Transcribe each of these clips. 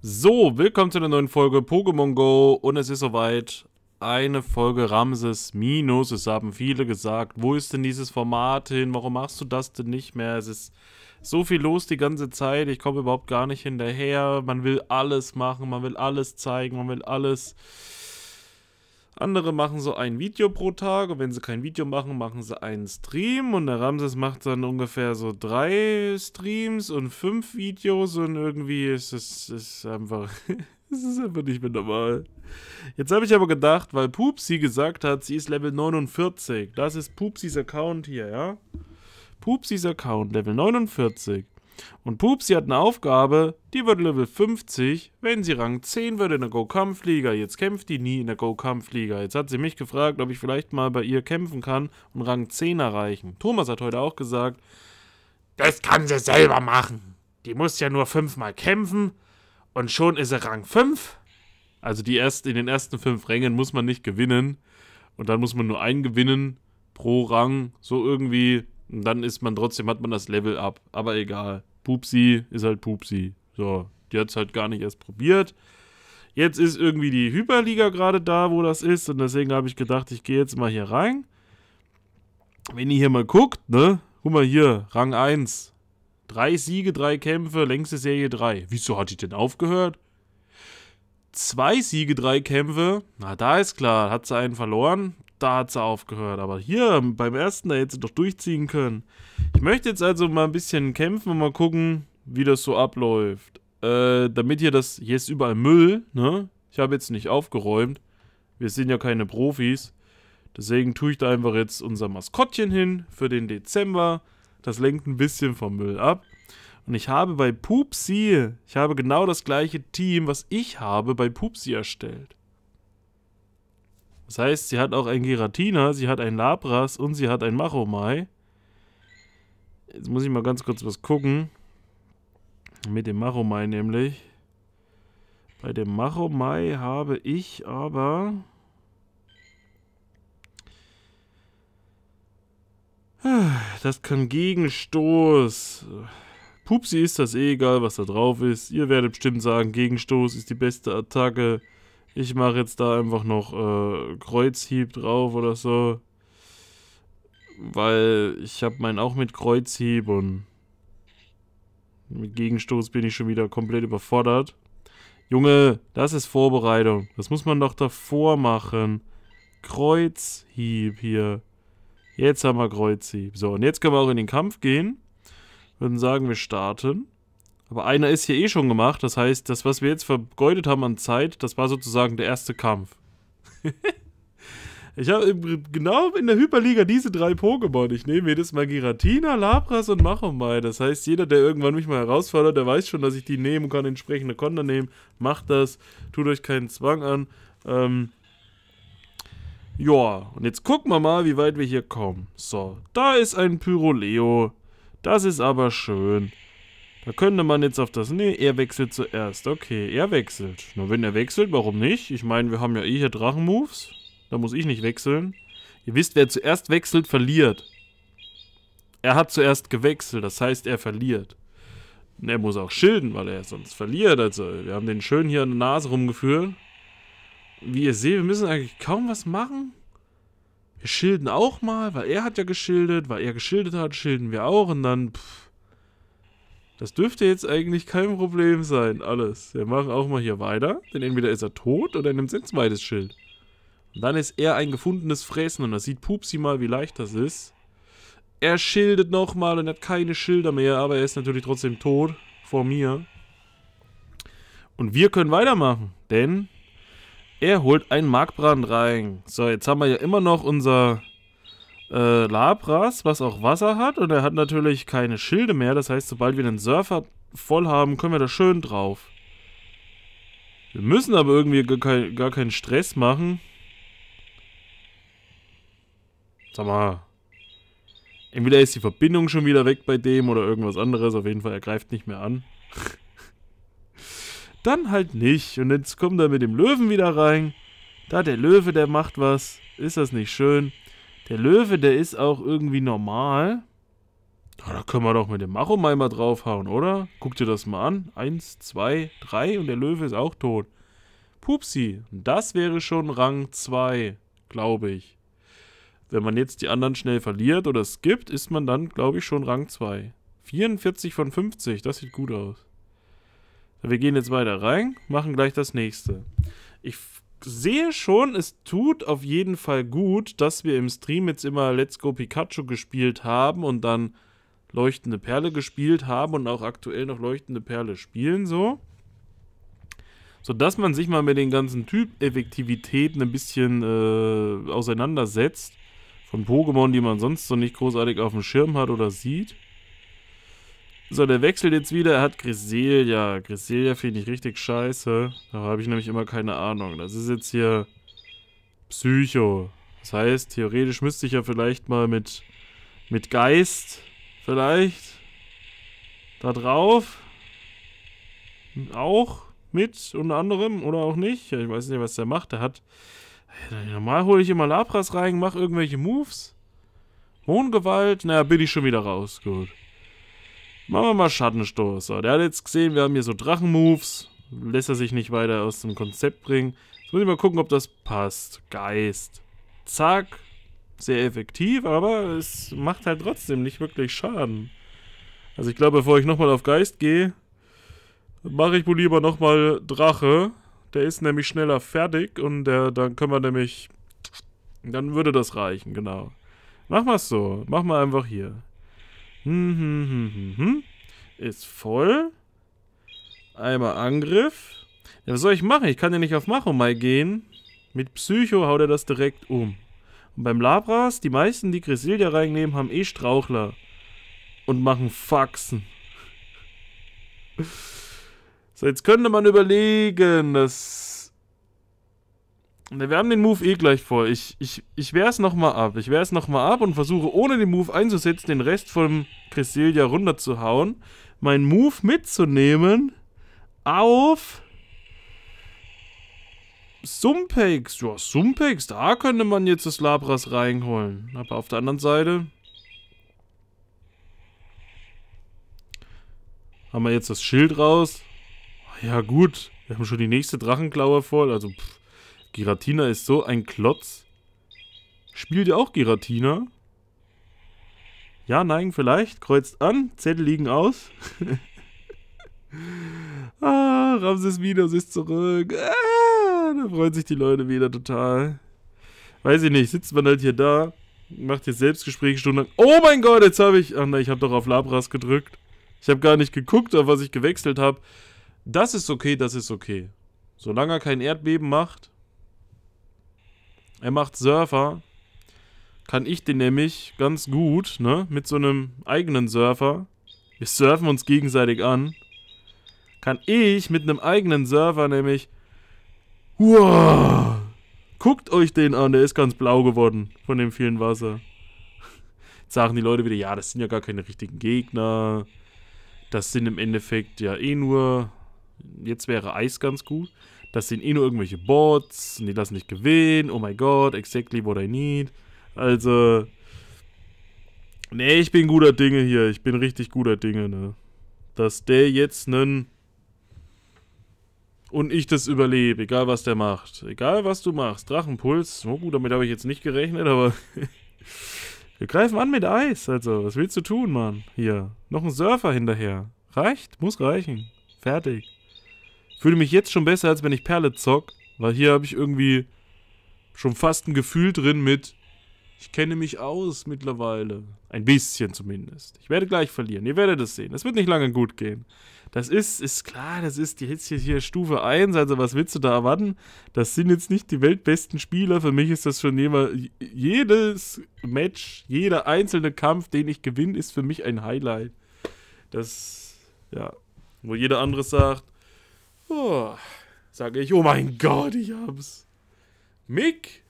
So, willkommen zu einer neuen Folge Pokémon Go und es ist soweit eine Folge Ramses Minus. Es haben viele gesagt, wo ist denn dieses Format hin? Warum machst du das denn nicht mehr? Es ist so viel los die ganze Zeit, ich komme überhaupt gar nicht hinterher. Man will alles machen, man will alles zeigen, man will alles andere machen so ein Video pro Tag und wenn sie kein Video machen, machen sie einen Stream und der Ramses macht dann ungefähr so drei Streams und fünf Videos und irgendwie ist es ist einfach, es ist einfach nicht mehr normal. Jetzt habe ich aber gedacht, weil Pupsi gesagt hat, sie ist Level 49. Das ist Pupsis Account hier, ja? Pupsis Account, Level 49. Und Pupsi hat eine Aufgabe, die wird Level 50, wenn sie Rang 10 wird in der go kampf liga Jetzt kämpft die nie in der go kampf liga Jetzt hat sie mich gefragt, ob ich vielleicht mal bei ihr kämpfen kann und Rang 10 erreichen. Thomas hat heute auch gesagt, das kann sie selber machen. Die muss ja nur fünfmal kämpfen und schon ist sie Rang 5. Also die erst, in den ersten fünf Rängen muss man nicht gewinnen. Und dann muss man nur einen gewinnen pro Rang. So irgendwie. Und dann ist man trotzdem, hat man das Level ab. Aber egal. Pupsi ist halt Pupsi. So, die hat es halt gar nicht erst probiert. Jetzt ist irgendwie die Hyperliga gerade da, wo das ist. Und deswegen habe ich gedacht, ich gehe jetzt mal hier rein. Wenn ihr hier mal guckt, ne? Guck mal hier, Rang 1. Drei Siege, drei Kämpfe, längste Serie 3. Wieso hatte ich denn aufgehört? Zwei Siege, drei Kämpfe. Na, da ist klar, hat sie einen verloren da hat sie aufgehört. Aber hier, beim ersten, da hätte sie doch durchziehen können. Ich möchte jetzt also mal ein bisschen kämpfen und mal gucken, wie das so abläuft. Äh, damit hier das, hier ist überall Müll, ne? Ich habe jetzt nicht aufgeräumt. Wir sind ja keine Profis. Deswegen tue ich da einfach jetzt unser Maskottchen hin für den Dezember. Das lenkt ein bisschen vom Müll ab. Und ich habe bei Pupsi, ich habe genau das gleiche Team, was ich habe, bei Pupsi erstellt. Das heißt, sie hat auch einen Giratina, sie hat einen Labras und sie hat einen Machomai. Jetzt muss ich mal ganz kurz was gucken. Mit dem Machomai nämlich. Bei dem Machomai habe ich aber... Das kann Gegenstoß. Pupsi ist das eh egal, was da drauf ist. Ihr werdet bestimmt sagen, Gegenstoß ist die beste Attacke. Ich mache jetzt da einfach noch äh, Kreuzhieb drauf oder so. Weil ich habe meinen auch mit Kreuzhieb und mit Gegenstoß bin ich schon wieder komplett überfordert. Junge, das ist Vorbereitung. Das muss man doch davor machen. Kreuzhieb hier. Jetzt haben wir Kreuzhieb. So, und jetzt können wir auch in den Kampf gehen. Würden sagen, wir starten. Aber einer ist hier eh schon gemacht. Das heißt, das, was wir jetzt vergeudet haben an Zeit, das war sozusagen der erste Kampf. ich habe genau in der Hyperliga diese drei Pokémon. Ich nehme jedes Mal Giratina, Labras und Machomai. Das heißt, jeder, der irgendwann mich mal herausfordert, der weiß schon, dass ich die nehme und kann entsprechende Konter nehmen. Macht das. Tut euch keinen Zwang an. Ähm, ja, und jetzt gucken wir mal, wie weit wir hier kommen. So, da ist ein Pyroleo. Das ist aber schön. Da könnte man jetzt auf das. Nee, er wechselt zuerst. Okay, er wechselt. Na, wenn er wechselt, warum nicht? Ich meine, wir haben ja eh hier Drachenmoves. Da muss ich nicht wechseln. Ihr wisst, wer zuerst wechselt, verliert. Er hat zuerst gewechselt, das heißt, er verliert. Und er muss auch schilden, weil er sonst verliert. Also, wir haben den schön hier an der Nase rumgeführt. Wie ihr seht, wir müssen eigentlich kaum was machen. Wir schilden auch mal, weil er hat ja geschildet, weil er geschildet hat, schilden wir auch und dann... Pff, das dürfte jetzt eigentlich kein Problem sein, alles. Wir machen auch mal hier weiter, denn entweder ist er tot oder er nimmt sein zweites Schild. Und dann ist er ein gefundenes Fressen und da sieht Pupsi mal, wie leicht das ist. Er schildet nochmal und hat keine Schilder mehr, aber er ist natürlich trotzdem tot vor mir. Und wir können weitermachen, denn er holt einen Markbrand rein. So, jetzt haben wir ja immer noch unser äh, Labras, was auch Wasser hat. Und er hat natürlich keine Schilde mehr. Das heißt, sobald wir einen Surfer voll haben, können wir da schön drauf. Wir müssen aber irgendwie gar, kein, gar keinen Stress machen. Sag mal. Entweder ist die Verbindung schon wieder weg bei dem oder irgendwas anderes. Auf jeden Fall, er greift nicht mehr an. Dann halt nicht. Und jetzt kommt er mit dem Löwen wieder rein. Da der Löwe, der macht was. Ist das nicht schön? Der Löwe, der ist auch irgendwie normal. da können wir doch mit dem Machomai mal draufhauen, oder? Guck dir das mal an. Eins, zwei, drei und der Löwe ist auch tot. Pupsi, das wäre schon Rang 2, glaube ich. Wenn man jetzt die anderen schnell verliert oder skippt, ist man dann, glaube ich, schon Rang 2. 44 von 50, das sieht gut aus. Wir gehen jetzt weiter rein, machen gleich das nächste. Ich sehe schon, es tut auf jeden Fall gut, dass wir im Stream jetzt immer Let's Go Pikachu gespielt haben und dann Leuchtende Perle gespielt haben und auch aktuell noch Leuchtende Perle spielen, so. Sodass man sich mal mit den ganzen Typ-Effektivitäten ein bisschen äh, auseinandersetzt. Von Pokémon, die man sonst so nicht großartig auf dem Schirm hat oder sieht. So, der wechselt jetzt wieder. Er hat Griselia. Griselia finde ich richtig scheiße. Da habe ich nämlich immer keine Ahnung. Das ist jetzt hier Psycho. Das heißt, theoretisch müsste ich ja vielleicht mal mit, mit Geist vielleicht da drauf. Auch mit unter anderem oder auch nicht. Ich weiß nicht, was der macht. Der hat... Normal hole ich immer Lapras rein, mache irgendwelche Moves. Hohngewalt. Naja, bin ich schon wieder raus. Gut. Machen wir mal Schattenstoß. So, der hat jetzt gesehen, wir haben hier so Drachenmoves. Lässt er sich nicht weiter aus dem Konzept bringen. Jetzt muss ich mal gucken, ob das passt. Geist. Zack. Sehr effektiv, aber es macht halt trotzdem nicht wirklich Schaden. Also ich glaube, bevor ich nochmal auf Geist gehe, mache ich wohl lieber nochmal Drache. Der ist nämlich schneller fertig und der, dann können wir nämlich... Dann würde das reichen, genau. Mach mal so. Mach mal einfach hier. Hm hm hm, hm, hm, hm, Ist voll. Einmal Angriff. Ja, was soll ich machen? Ich kann ja nicht auf Machomai gehen. Mit Psycho haut er das direkt um. Und beim Labras, die meisten, die Grisilia reinnehmen, haben eh Strauchler. Und machen Faxen. So, jetzt könnte man überlegen, dass wir haben den Move eh gleich vor. Ich, ich, ich wehre nochmal ab. Ich wehre nochmal ab und versuche ohne den Move einzusetzen, den Rest von Cresselia runterzuhauen. Mein Move mitzunehmen auf Sumpex. Ja, Sumpex, da könnte man jetzt das Labras reinholen. Aber auf der anderen Seite... Haben wir jetzt das Schild raus? Ja gut, wir haben schon die nächste Drachenklaue voll, also pff. Giratina ist so ein Klotz. Spielt ihr auch Giratina? Ja, nein, vielleicht. Kreuzt an. Zettel liegen aus. ah, Ramses Minus ist zurück. Ah, da freuen sich die Leute wieder total. Weiß ich nicht, sitzt man halt hier da, macht jetzt Selbstgespräche stundenlang. Oh mein Gott, jetzt habe ich... Ach nein, ich habe doch auf Labras gedrückt. Ich habe gar nicht geguckt, auf was ich gewechselt habe. Das ist okay, das ist okay. Solange er kein Erdbeben macht, er macht Surfer. Kann ich den nämlich ganz gut, ne? Mit so einem eigenen Surfer. Wir surfen uns gegenseitig an. Kann ich mit einem eigenen Surfer nämlich... Wow! Guckt euch den an, der ist ganz blau geworden von dem vielen Wasser. Jetzt sagen die Leute wieder, ja, das sind ja gar keine richtigen Gegner. Das sind im Endeffekt ja eh nur... Jetzt wäre Eis ganz gut das sind eh nur irgendwelche Bots und die lassen dich gewinnen. Oh mein Gott, exactly what I need. Also, nee, ich bin guter Dinge hier. Ich bin richtig guter Dinge, ne? Dass der jetzt nen und ich das überlebe, egal was der macht. Egal was du machst. Drachenpuls. Oh gut, damit habe ich jetzt nicht gerechnet, aber wir greifen an mit Eis. Also, was willst du tun, Mann? Hier, noch ein Surfer hinterher. Reicht? Muss reichen. Fertig. Fühle mich jetzt schon besser, als wenn ich Perle zock, weil hier habe ich irgendwie schon fast ein Gefühl drin mit, ich kenne mich aus mittlerweile. Ein bisschen zumindest. Ich werde gleich verlieren. Ihr werdet es sehen. Es wird nicht lange gut gehen. Das ist, ist klar, das ist jetzt hier, hier Stufe 1. Also was willst du da erwarten? Das sind jetzt nicht die weltbesten Spieler. Für mich ist das schon immer, jedes Match, jeder einzelne Kampf, den ich gewinne, ist für mich ein Highlight. Das, ja, wo jeder andere sagt, Oh, sage ich, oh mein Gott, ich hab's. Mick?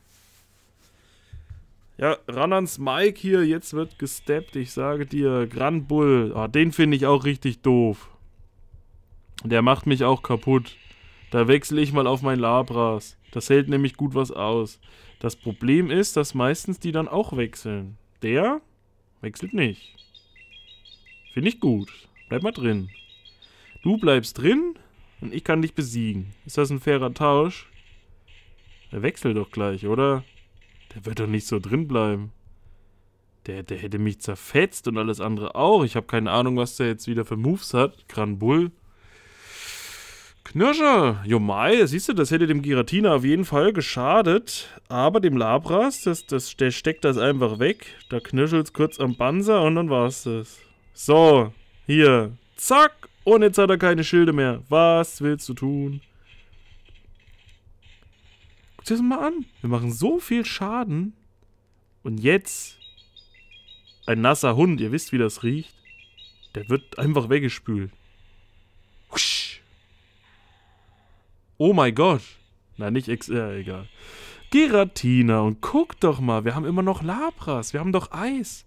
Ja, ran ans Mike hier, jetzt wird gesteppt. Ich sage dir, Grand Bull, ah, den finde ich auch richtig doof. Der macht mich auch kaputt. Da wechsle ich mal auf mein Labras. Das hält nämlich gut was aus. Das Problem ist, dass meistens die dann auch wechseln. Der wechselt nicht. Finde ich gut. Bleib mal drin. Du bleibst drin, und ich kann dich besiegen. Ist das ein fairer Tausch? Der wechselt doch gleich, oder? Der wird doch nicht so drin bleiben. Der, der hätte mich zerfetzt und alles andere auch. Ich habe keine Ahnung, was der jetzt wieder für Moves hat. Granbull. Knirscher. Jomai, siehst du, das hätte dem Giratina auf jeden Fall geschadet. Aber dem Labras, das, das, der steckt das einfach weg. Da knirschelt's kurz am Panzer und dann war es das. So, hier. Zack. Und jetzt hat er keine Schilde mehr. Was willst du tun? Guck dir das mal an. Wir machen so viel Schaden. Und jetzt... Ein nasser Hund, ihr wisst, wie das riecht. Der wird einfach weggespült. Husch. Oh mein Gott. Na, nicht ex... Äh, egal. Giratina. Und guck doch mal, wir haben immer noch Labras. Wir haben doch Eis.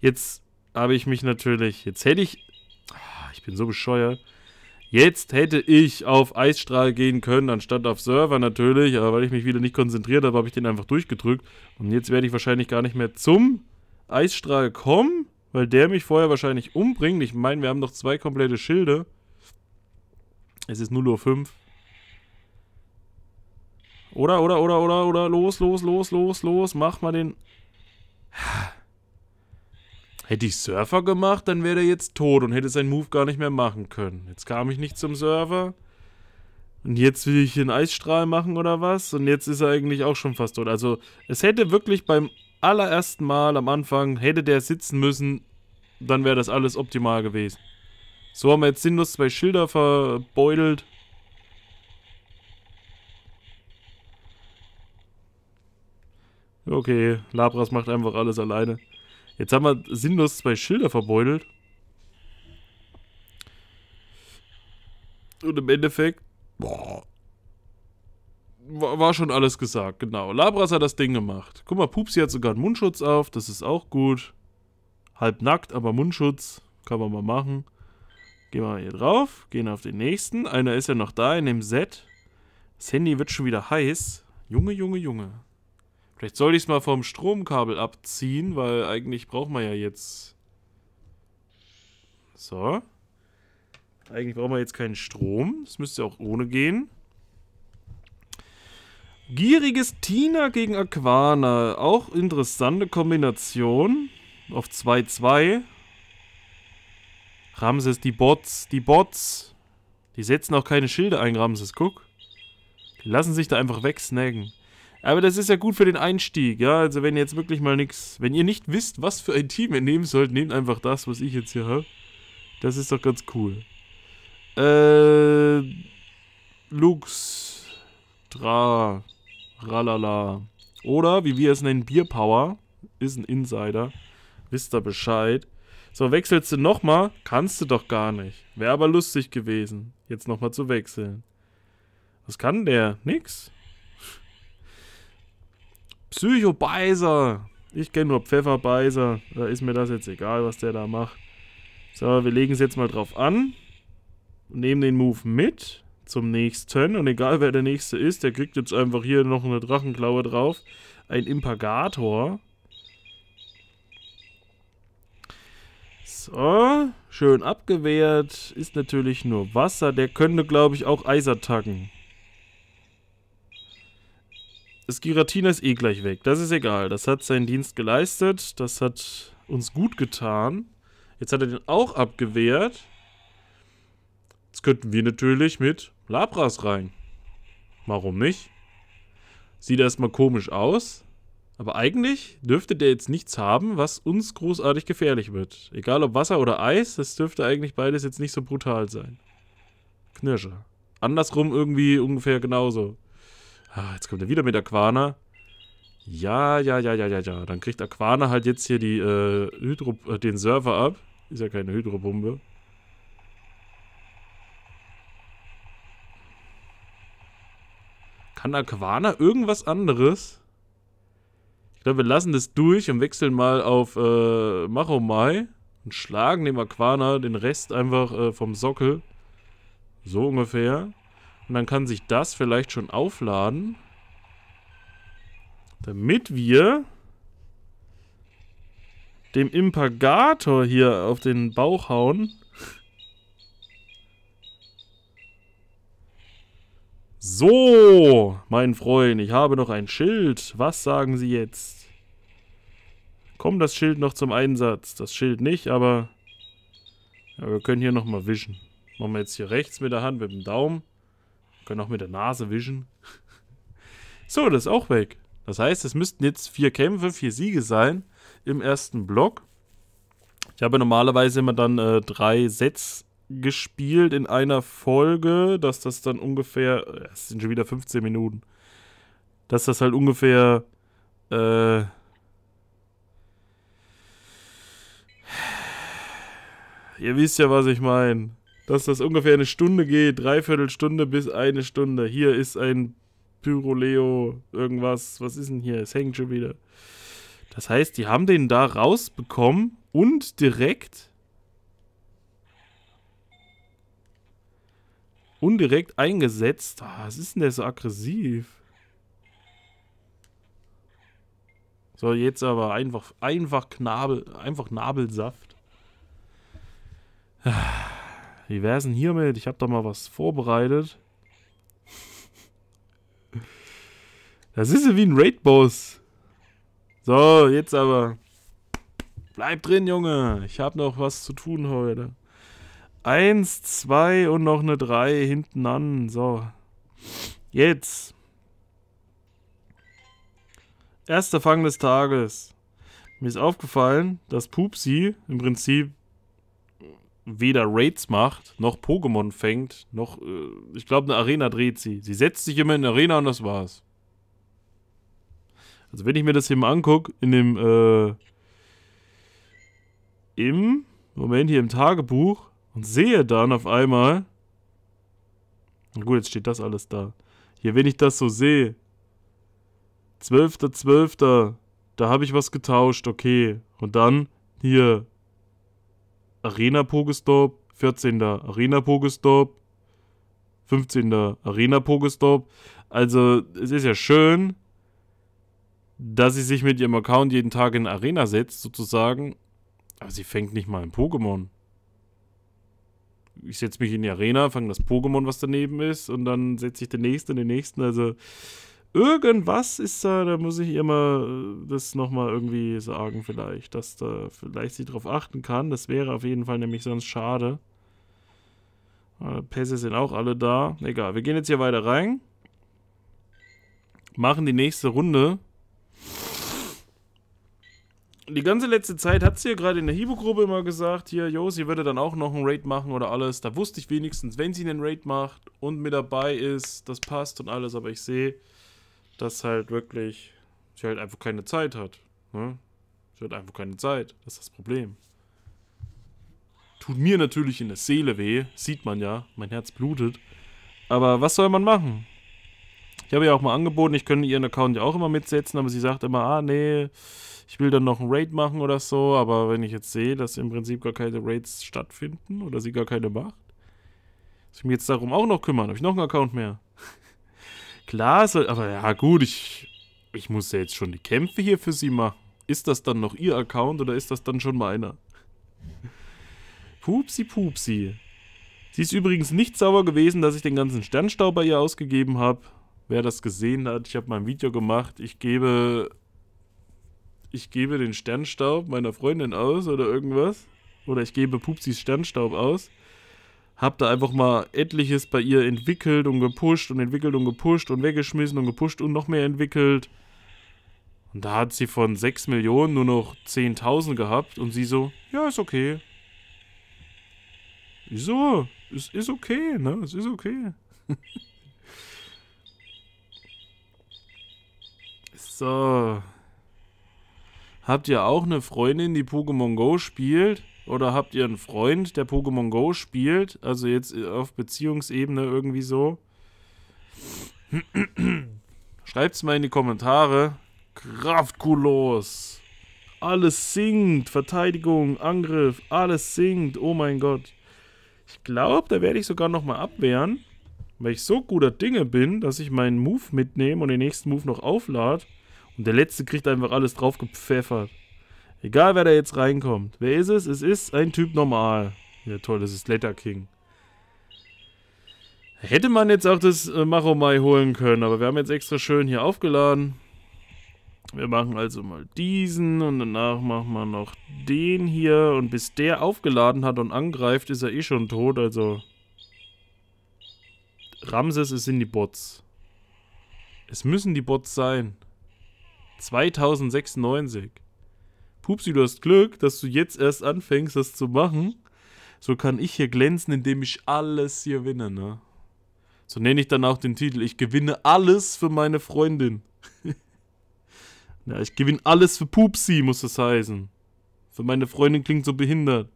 Jetzt habe ich mich natürlich... Jetzt hätte ich bin so bescheuert. Jetzt hätte ich auf Eisstrahl gehen können, anstatt auf Server natürlich, aber weil ich mich wieder nicht konzentriert habe, habe ich den einfach durchgedrückt. Und jetzt werde ich wahrscheinlich gar nicht mehr zum Eisstrahl kommen, weil der mich vorher wahrscheinlich umbringt. Ich meine, wir haben noch zwei komplette Schilde. Es ist 0.05 Uhr. Oder, oder, oder, oder, oder, los, los, los, los, los, mach mal den... Hätte ich Surfer gemacht, dann wäre er jetzt tot und hätte seinen Move gar nicht mehr machen können. Jetzt kam ich nicht zum Surfer. Und jetzt will ich einen Eisstrahl machen oder was? Und jetzt ist er eigentlich auch schon fast tot. Also es hätte wirklich beim allerersten Mal am Anfang, hätte der sitzen müssen, dann wäre das alles optimal gewesen. So haben wir jetzt sinnlos zwei Schilder verbeutelt. Okay, Labras macht einfach alles alleine. Jetzt haben wir sinnlos zwei Schilder verbeutelt. Und im Endeffekt... Boah. War schon alles gesagt, genau. Labras hat das Ding gemacht. Guck mal, Pupsi hat sogar einen Mundschutz auf, das ist auch gut. Halb nackt, aber Mundschutz. Kann man mal machen. Gehen wir mal hier drauf, gehen auf den nächsten. Einer ist ja noch da in dem Set. Das Handy wird schon wieder heiß. Junge, Junge, Junge. Vielleicht sollte ich es mal vom Stromkabel abziehen, weil eigentlich braucht man ja jetzt... So. Eigentlich brauchen wir jetzt keinen Strom. Das müsste auch ohne gehen. Gieriges Tina gegen Aquana. Auch interessante Kombination. Auf 2-2. Ramses, die Bots, die Bots. Die setzen auch keine Schilde ein, Ramses, guck. Die lassen sich da einfach wegsnaggen. Aber das ist ja gut für den Einstieg, ja. Also wenn ihr jetzt wirklich mal nichts, wenn ihr nicht wisst, was für ein Team ihr nehmen sollt, nehmt einfach das, was ich jetzt hier habe. Das ist doch ganz cool. Äh, Lux, Dra, Ralala. Oder, wie wir es nennen, Bierpower. Ist ein Insider. Wisst ihr Bescheid. So, wechselst du nochmal? Kannst du doch gar nicht. Wäre aber lustig gewesen, jetzt nochmal zu wechseln. Was kann der? Nix. Psychobeiser. Ich kenne nur Pfefferbeiser. Da ist mir das jetzt egal, was der da macht. So, wir legen es jetzt mal drauf an. Nehmen den Move mit zum nächsten. Und egal wer der nächste ist, der kriegt jetzt einfach hier noch eine Drachenklaue drauf. Ein Impagator. So, schön abgewehrt. Ist natürlich nur Wasser. Der könnte, glaube ich, auch Eisattacken. Das Giratina ist eh gleich weg. Das ist egal. Das hat seinen Dienst geleistet. Das hat uns gut getan. Jetzt hat er den auch abgewehrt. Jetzt könnten wir natürlich mit Labras rein. Warum nicht? Sieht erstmal komisch aus. Aber eigentlich dürfte der jetzt nichts haben, was uns großartig gefährlich wird. Egal ob Wasser oder Eis, das dürfte eigentlich beides jetzt nicht so brutal sein. Knirscher. Andersrum irgendwie ungefähr genauso. Ah, jetzt kommt er wieder mit Aquana. Ja, ja, ja, ja, ja, ja. Dann kriegt Aquana halt jetzt hier die, äh, Hydro, äh, den Server ab. Ist ja keine Hydropumpe. Kann Aquana irgendwas anderes? Ich glaube, wir lassen das durch und wechseln mal auf äh, Machomai und schlagen dem Aquana den Rest einfach äh, vom Sockel. So ungefähr. Und dann kann sich das vielleicht schon aufladen. Damit wir dem Impagator hier auf den Bauch hauen. So, mein Freund, ich habe noch ein Schild. Was sagen Sie jetzt? Kommt das Schild noch zum Einsatz? Das Schild nicht, aber, aber wir können hier nochmal wischen. Machen wir jetzt hier rechts mit der Hand, mit dem Daumen. Können auch mit der Nase wischen. so, das ist auch weg. Das heißt, es müssten jetzt vier Kämpfe, vier Siege sein im ersten Block. Ich habe normalerweise immer dann äh, drei Sets gespielt in einer Folge, dass das dann ungefähr, äh, es sind schon wieder 15 Minuten, dass das halt ungefähr, äh, ihr wisst ja, was ich meine dass das ungefähr eine Stunde geht, dreiviertel Stunde bis eine Stunde. Hier ist ein Pyroleo irgendwas. Was ist denn hier? Es hängt schon wieder. Das heißt, die haben den da rausbekommen und direkt und direkt eingesetzt. Ah, was ist denn der so aggressiv? So, jetzt aber einfach, einfach Knabel, einfach Nabelsaft. Ah. Wie wär's denn hiermit? Ich habe da mal was vorbereitet. Das ist ja wie ein Raid-Boss. So, jetzt aber. Bleib drin, Junge. Ich habe noch was zu tun heute. Eins, zwei und noch eine drei hinten an. So. Jetzt. Erster Fang des Tages. Mir ist aufgefallen, dass Pupsi im Prinzip weder Raids macht, noch Pokémon fängt, noch, äh, ich glaube, eine Arena dreht sie. Sie setzt sich immer in eine Arena und das war's. Also wenn ich mir das hier mal angucke, in dem, äh, im, Moment, hier im Tagebuch und sehe dann auf einmal, na gut, jetzt steht das alles da. Hier, wenn ich das so sehe, 12.12., .12., da habe ich was getauscht, okay. Und dann, hier, Arena Pokestop, 14. Arena Pokestop, 15. Arena Pokestop. Also, es ist ja schön, dass sie sich mit ihrem Account jeden Tag in Arena setzt, sozusagen. Aber sie fängt nicht mal ein Pokémon. Ich setze mich in die Arena, fange das Pokémon, was daneben ist, und dann setze ich den nächsten, den nächsten. Also, irgendwas ist da, da muss ich immer äh, das nochmal irgendwie sagen, vielleicht, dass da vielleicht sie drauf achten kann. Das wäre auf jeden Fall nämlich sonst schade. Äh, Pässe sind auch alle da. Egal, wir gehen jetzt hier weiter rein. Machen die nächste Runde. Die ganze letzte Zeit hat sie ja gerade in der Hibo-Gruppe immer gesagt, hier, yo, sie würde dann auch noch einen Raid machen oder alles. Da wusste ich wenigstens, wenn sie einen Raid macht und mit dabei ist, das passt und alles, aber ich sehe, dass halt wirklich sie halt einfach keine Zeit hat. Ne? Sie hat einfach keine Zeit. Das ist das Problem. Tut mir natürlich in der Seele weh. Sieht man ja. Mein Herz blutet. Aber was soll man machen? Ich habe ja auch mal angeboten, ich könnte ihren Account ja auch immer mitsetzen, aber sie sagt immer, ah nee, ich will dann noch einen Raid machen oder so, aber wenn ich jetzt sehe, dass im Prinzip gar keine Raids stattfinden oder sie gar keine macht, muss ich mich jetzt darum auch noch kümmern, habe ich noch einen Account mehr. Klar, soll, aber ja gut, ich, ich muss ja jetzt schon die Kämpfe hier für sie machen. Ist das dann noch ihr Account oder ist das dann schon meiner? Pupsi, pupsi. Sie ist übrigens nicht sauer gewesen, dass ich den ganzen Sternstaub bei ihr ausgegeben habe. Wer das gesehen hat, ich habe mein Video gemacht. Ich gebe... Ich gebe den Sternstaub meiner Freundin aus oder irgendwas. Oder ich gebe Pupsis Sternstaub aus habe da einfach mal etliches bei ihr entwickelt und gepusht und entwickelt und gepusht und weggeschmissen und gepusht und noch mehr entwickelt. Und da hat sie von 6 Millionen nur noch 10.000 gehabt und sie so, ja, ist okay. Wieso? Es ist okay, ne? Es ist okay. so. Habt ihr auch eine Freundin, die Pokémon Go spielt? Oder habt ihr einen Freund, der Pokémon Go spielt? Also jetzt äh, auf Beziehungsebene irgendwie so. Schreibt's mal in die Kommentare. Kraftkulos. Alles sinkt. Verteidigung, Angriff, alles sinkt. Oh mein Gott. Ich glaube, da werde ich sogar nochmal abwehren. Weil ich so guter Dinge bin, dass ich meinen Move mitnehme und den nächsten Move noch auflade. Und der letzte kriegt einfach alles drauf gepfeffert. Egal, wer da jetzt reinkommt. Wer ist es? Es ist ein Typ normal. Ja, toll, das ist Letter King. Hätte man jetzt auch das äh, Machomai holen können, aber wir haben jetzt extra schön hier aufgeladen. Wir machen also mal diesen und danach machen wir noch den hier. Und bis der aufgeladen hat und angreift, ist er eh schon tot, also... Ramses, es sind die Bots. Es müssen die Bots sein. 2096. Pupsi, du hast Glück, dass du jetzt erst anfängst, das zu machen. So kann ich hier glänzen, indem ich alles hier winne, ne? So nenne ich dann auch den Titel. Ich gewinne alles für meine Freundin. ja, ich gewinne alles für Pupsi, muss das heißen. Für meine Freundin klingt so behindert.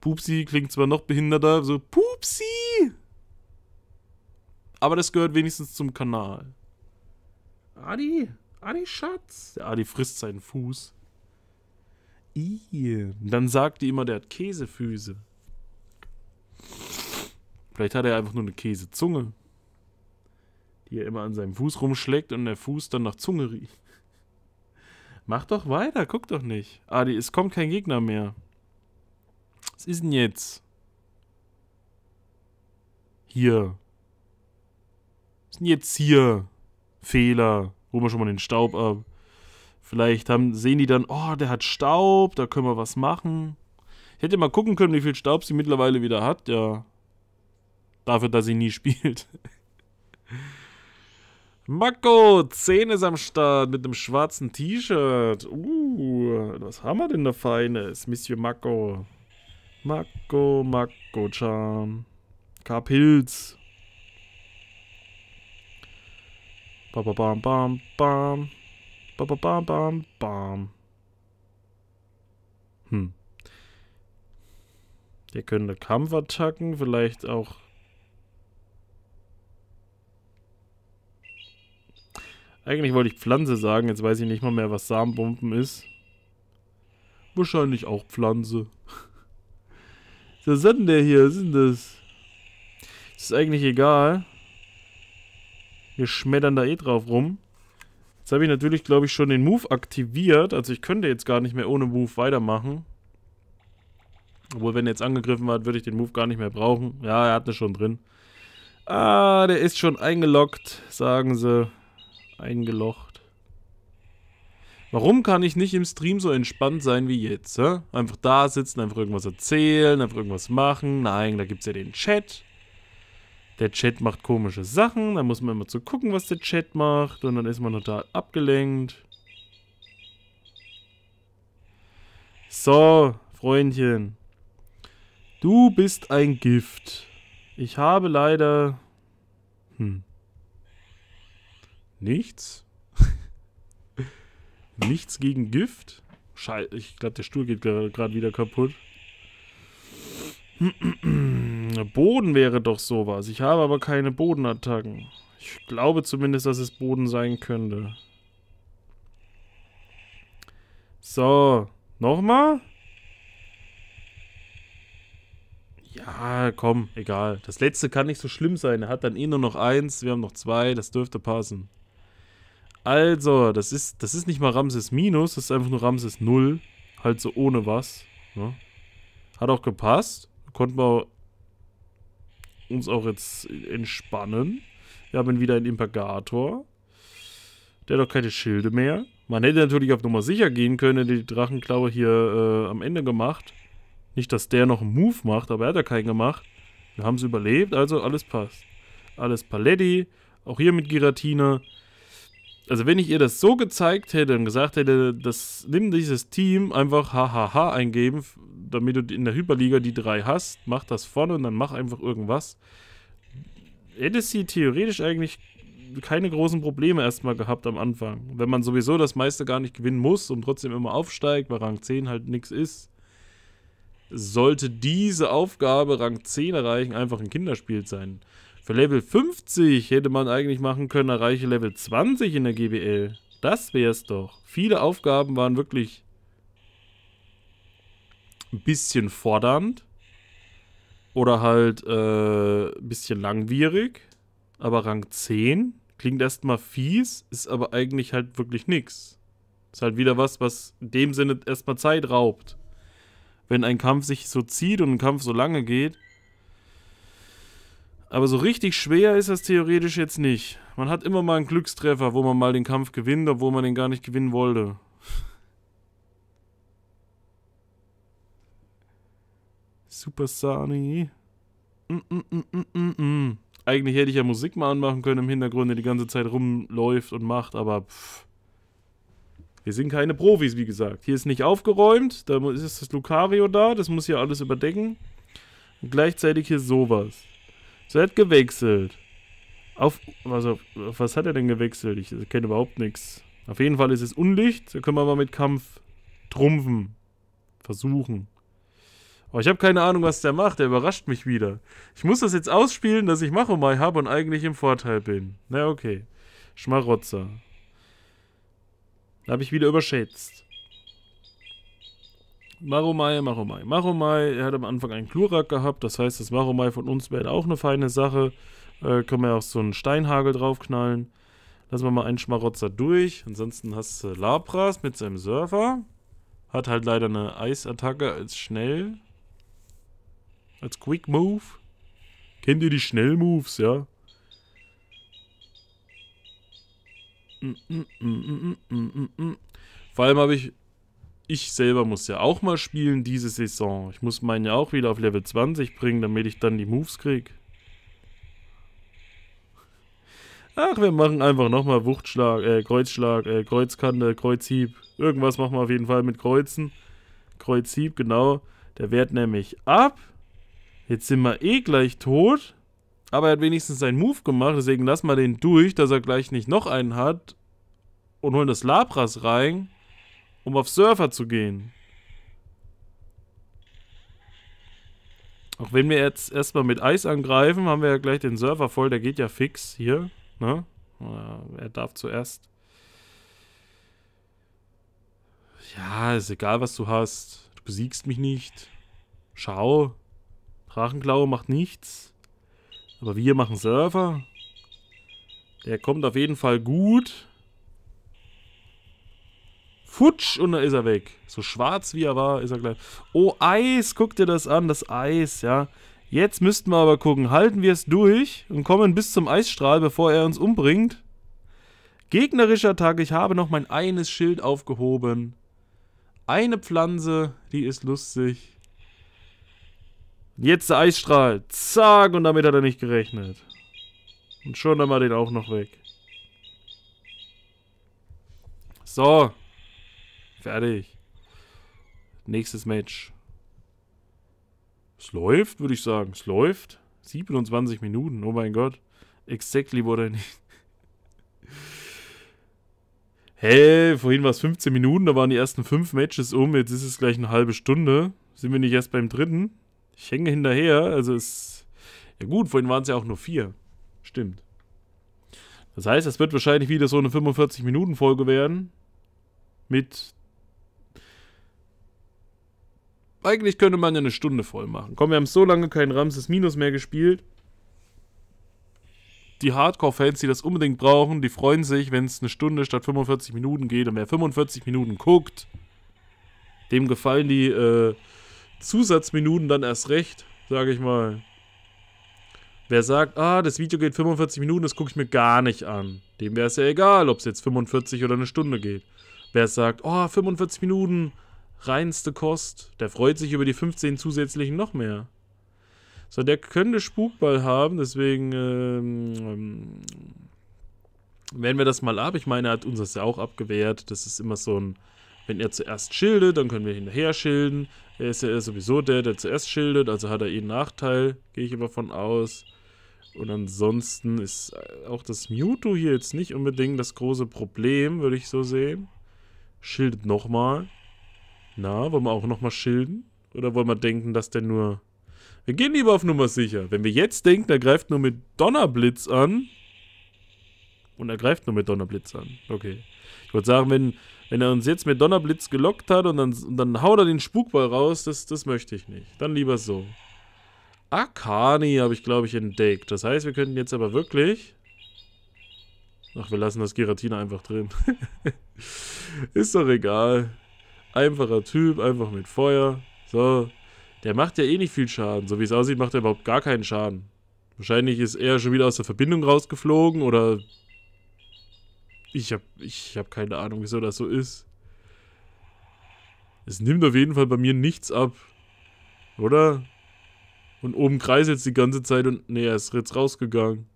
Pupsi klingt zwar noch behinderter, so Pupsi! Aber das gehört wenigstens zum Kanal. Adi, Adi Schatz. Der Adi frisst seinen Fuß. I. Dann sagt die immer, der hat Käsefüße. Vielleicht hat er einfach nur eine Käsezunge, die er immer an seinem Fuß rumschlägt und der Fuß dann nach Zunge riecht. Mach doch weiter, guck doch nicht. Adi, es kommt kein Gegner mehr. Was ist denn jetzt? Hier. Was ist denn jetzt hier? Fehler. Ruhen wir schon mal den Staub ab. Vielleicht haben, sehen die dann, oh, der hat Staub, da können wir was machen. Ich hätte mal gucken können, wie viel Staub sie mittlerweile wieder hat, ja. Dafür, dass sie nie spielt. Mako, 10 ist am Start mit einem schwarzen T-Shirt. Uh, was haben wir denn da Feines? Monsieur Mako. Mako, Mako-chan. Karpilz. Bam, bam, bam, bam. Ba ba bam bam bam. Hm. Wir können eine Kampfattacken, vielleicht auch. Eigentlich wollte ich Pflanze sagen, jetzt weiß ich nicht mal mehr, was Samenbomben ist. Wahrscheinlich auch Pflanze. Was ist denn der hier? Was ist denn das? Ist eigentlich egal. Wir schmettern da eh drauf rum. Jetzt habe ich natürlich, glaube ich, schon den Move aktiviert. Also ich könnte jetzt gar nicht mehr ohne Move weitermachen. Obwohl, wenn er jetzt angegriffen hat, würde ich den Move gar nicht mehr brauchen. Ja, er hat es schon drin. Ah, der ist schon eingeloggt, sagen sie. Eingelocht. Warum kann ich nicht im Stream so entspannt sein wie jetzt? Hä? Einfach da sitzen, einfach irgendwas erzählen, einfach irgendwas machen. Nein, da gibt es ja den Chat der Chat macht komische Sachen, da muss man immer zu so gucken, was der Chat macht und dann ist man total abgelenkt. So, Freundchen. Du bist ein Gift. Ich habe leider... Hm. Nichts? Nichts gegen Gift? Scheiße, ich glaube, der Stuhl geht gerade wieder kaputt. Boden wäre doch sowas. Ich habe aber keine Bodenattacken. Ich glaube zumindest, dass es Boden sein könnte. So, nochmal? Ja, komm, egal. Das letzte kann nicht so schlimm sein. Er hat dann eh nur noch eins, wir haben noch zwei, das dürfte passen. Also, das ist, das ist nicht mal Ramses Minus, das ist einfach nur Ramses Null. Halt so ohne was. Ne? Hat auch gepasst konnten wir uns auch jetzt entspannen. Wir haben wieder einen Impagator. Der hat doch keine Schilde mehr. Man hätte natürlich auf Nummer sicher gehen können, die Drachenklaue hier äh, am Ende gemacht. Nicht, dass der noch einen Move macht, aber er hat ja keinen gemacht. Wir haben es überlebt, also alles passt. Alles Paletti, auch hier mit Giratine also wenn ich ihr das so gezeigt hätte und gesagt hätte, das nimm dieses Team einfach hahaha eingeben, damit du in der Hyperliga die drei hast, mach das vorne und dann mach einfach irgendwas, hätte sie theoretisch eigentlich keine großen Probleme erstmal gehabt am Anfang. Wenn man sowieso das meiste gar nicht gewinnen muss und trotzdem immer aufsteigt, weil Rang 10 halt nichts ist, sollte diese Aufgabe Rang 10 erreichen einfach ein Kinderspiel sein. Für Level 50 hätte man eigentlich machen können, erreiche Level 20 in der GBL. Das wär's doch. Viele Aufgaben waren wirklich ein bisschen fordernd. Oder halt äh, ein bisschen langwierig. Aber Rang 10 klingt erstmal fies, ist aber eigentlich halt wirklich nix. Ist halt wieder was, was in dem Sinne erstmal Zeit raubt. Wenn ein Kampf sich so zieht und ein Kampf so lange geht, aber so richtig schwer ist das theoretisch jetzt nicht. Man hat immer mal einen Glückstreffer, wo man mal den Kampf gewinnt, obwohl man den gar nicht gewinnen wollte. Super Sani. Mm -mm -mm, mm, mm, mm. Eigentlich hätte ich ja Musik mal anmachen können im Hintergrund, der die ganze Zeit rumläuft und macht, aber pff. Wir sind keine Profis, wie gesagt. Hier ist nicht aufgeräumt, da ist das Lucario da, das muss hier alles überdecken. Und gleichzeitig hier sowas. Er hat gewechselt. Auf, also, auf was hat er denn gewechselt? Ich kenne überhaupt nichts. Auf jeden Fall ist es Unlicht. Da können wir mal mit Kampf trumpfen. Versuchen. Aber oh, ich habe keine Ahnung, was der macht. Der überrascht mich wieder. Ich muss das jetzt ausspielen, dass ich Macho Mai habe und eigentlich im Vorteil bin. Na okay. Schmarotzer. Da Habe ich wieder überschätzt. Maromai, Maromai, Maromai. Er hat am Anfang einen Klurak gehabt. Das heißt, das Maromai von uns wäre auch eine feine Sache. Äh, können wir auch so einen Steinhagel draufknallen. Lassen wir mal einen Schmarotzer durch. Ansonsten hast du Lapras mit seinem Surfer. Hat halt leider eine Eisattacke als schnell. Als Quick Move. Kennt ihr die Schnellmoves, ja? Mm, mm, mm, Vor allem habe ich ich selber muss ja auch mal spielen diese Saison. Ich muss meinen ja auch wieder auf Level 20 bringen, damit ich dann die Moves krieg. Ach, wir machen einfach nochmal Wuchtschlag, äh, Kreuzschlag, äh, Kreuzkante, Kreuzhieb. Irgendwas machen wir auf jeden Fall mit Kreuzen. Kreuzhieb, genau. Der wehrt nämlich ab. Jetzt sind wir eh gleich tot. Aber er hat wenigstens seinen Move gemacht, deswegen lassen wir den durch, dass er gleich nicht noch einen hat. Und holen das Labras rein um auf Surfer zu gehen. Auch wenn wir jetzt erstmal mit Eis angreifen, haben wir ja gleich den Surfer voll. Der geht ja fix hier. Ne? Äh, er darf zuerst. Ja, ist egal, was du hast. Du besiegst mich nicht. Schau. Drachenklaue macht nichts. Aber wir machen Surfer. Der kommt auf jeden Fall gut. Futsch und da ist er weg. So schwarz wie er war, ist er gleich. Oh, Eis, guck dir das an, das Eis, ja. Jetzt müssten wir aber gucken, halten wir es durch und kommen bis zum Eisstrahl, bevor er uns umbringt. Gegnerischer Tag, ich habe noch mein eines Schild aufgehoben. Eine Pflanze, die ist lustig. Jetzt der Eisstrahl. Zack, und damit hat er nicht gerechnet. Und schon haben wir den auch noch weg. So, Fertig. Nächstes Match. Es läuft, würde ich sagen. Es läuft. 27 Minuten, oh mein Gott. Exactly wurde nicht. Hey, vorhin war es 15 Minuten, da waren die ersten 5 Matches um, jetzt ist es gleich eine halbe Stunde. Sind wir nicht erst beim dritten? Ich hänge hinterher, also es. Ja gut, vorhin waren es ja auch nur 4. Stimmt. Das heißt, es wird wahrscheinlich wieder so eine 45-Minuten-Folge werden. Mit eigentlich könnte man ja eine Stunde voll machen. Komm, wir haben so lange keinen Ramses Minus mehr gespielt. Die Hardcore-Fans, die das unbedingt brauchen, die freuen sich, wenn es eine Stunde statt 45 Minuten geht. Und wer 45 Minuten guckt, dem gefallen die äh, Zusatzminuten dann erst recht, sage ich mal. Wer sagt, ah, das Video geht 45 Minuten, das gucke ich mir gar nicht an. Dem wäre es ja egal, ob es jetzt 45 oder eine Stunde geht. Wer sagt, oh, 45 Minuten, reinste Kost. Der freut sich über die 15 zusätzlichen noch mehr. So, der könnte Spukball haben, deswegen ähm, ähm, werden wir das mal ab. Ich meine, er hat uns das ja auch abgewehrt. Das ist immer so ein, wenn er zuerst schildet, dann können wir hinterher schilden. Er ist ja sowieso der, der zuerst schildet, also hat er eh einen Nachteil, gehe ich aber von aus. Und ansonsten ist auch das Mewtwo hier jetzt nicht unbedingt das große Problem, würde ich so sehen. Schildet nochmal. Na, wollen wir auch nochmal schilden? Oder wollen wir denken, dass der nur... Wir gehen lieber auf Nummer sicher. Wenn wir jetzt denken, er greift nur mit Donnerblitz an... Und er greift nur mit Donnerblitz an. Okay. Ich würde sagen, wenn, wenn er uns jetzt mit Donnerblitz gelockt hat und dann, und dann haut er den Spukball raus, das, das möchte ich nicht. Dann lieber so. Akani habe ich, glaube ich, entdeckt. Das heißt, wir könnten jetzt aber wirklich... Ach, wir lassen das Giratina einfach drin. Ist doch egal einfacher Typ, einfach mit Feuer. So, der macht ja eh nicht viel Schaden. So wie es aussieht, macht er überhaupt gar keinen Schaden. Wahrscheinlich ist er schon wieder aus der Verbindung rausgeflogen oder... Ich hab, ich hab keine Ahnung, wieso das so ist. Es nimmt auf jeden Fall bei mir nichts ab. Oder? Und oben kreiselt es die ganze Zeit und... Ne, er ist jetzt rausgegangen.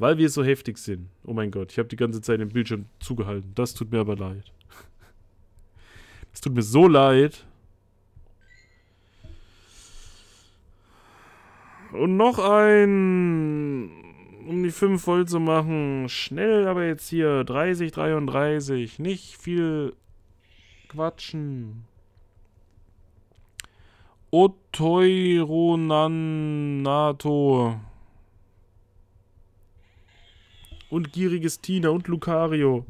Weil wir so heftig sind. Oh mein Gott, ich habe die ganze Zeit den Bildschirm zugehalten. Das tut mir aber leid. Das tut mir so leid. Und noch ein, um die 5 voll zu machen. Schnell aber jetzt hier. 30, 33. Nicht viel quatschen. Otoironanato und gieriges Tina und Lucario.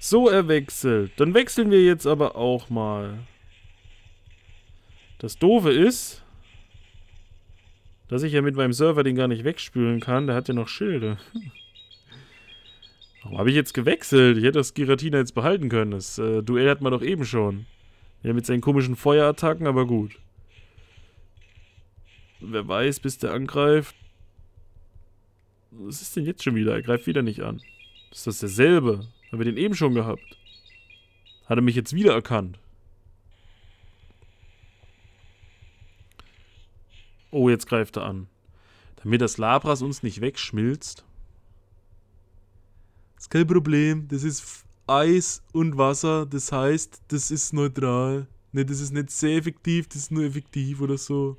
So, er wechselt. Dann wechseln wir jetzt aber auch mal. Das Doofe ist, dass ich ja mit meinem Server den gar nicht wegspülen kann. Der hat ja noch Schilde. Warum habe ich jetzt gewechselt? Ich hätte das Giratina jetzt behalten können. Das äh, Duell hat man doch eben schon. Ja, mit seinen komischen Feuerattacken, aber gut. Wer weiß, bis der angreift. Was ist denn jetzt schon wieder? Er greift wieder nicht an. Ist das derselbe? Haben wir den eben schon gehabt? Hat er mich jetzt wieder erkannt? Oh, jetzt greift er an. Damit das Labras uns nicht wegschmilzt. Das ist kein Problem. Das ist Eis und Wasser. Das heißt, das ist neutral. Ne, das ist nicht sehr effektiv, das ist nur effektiv oder so.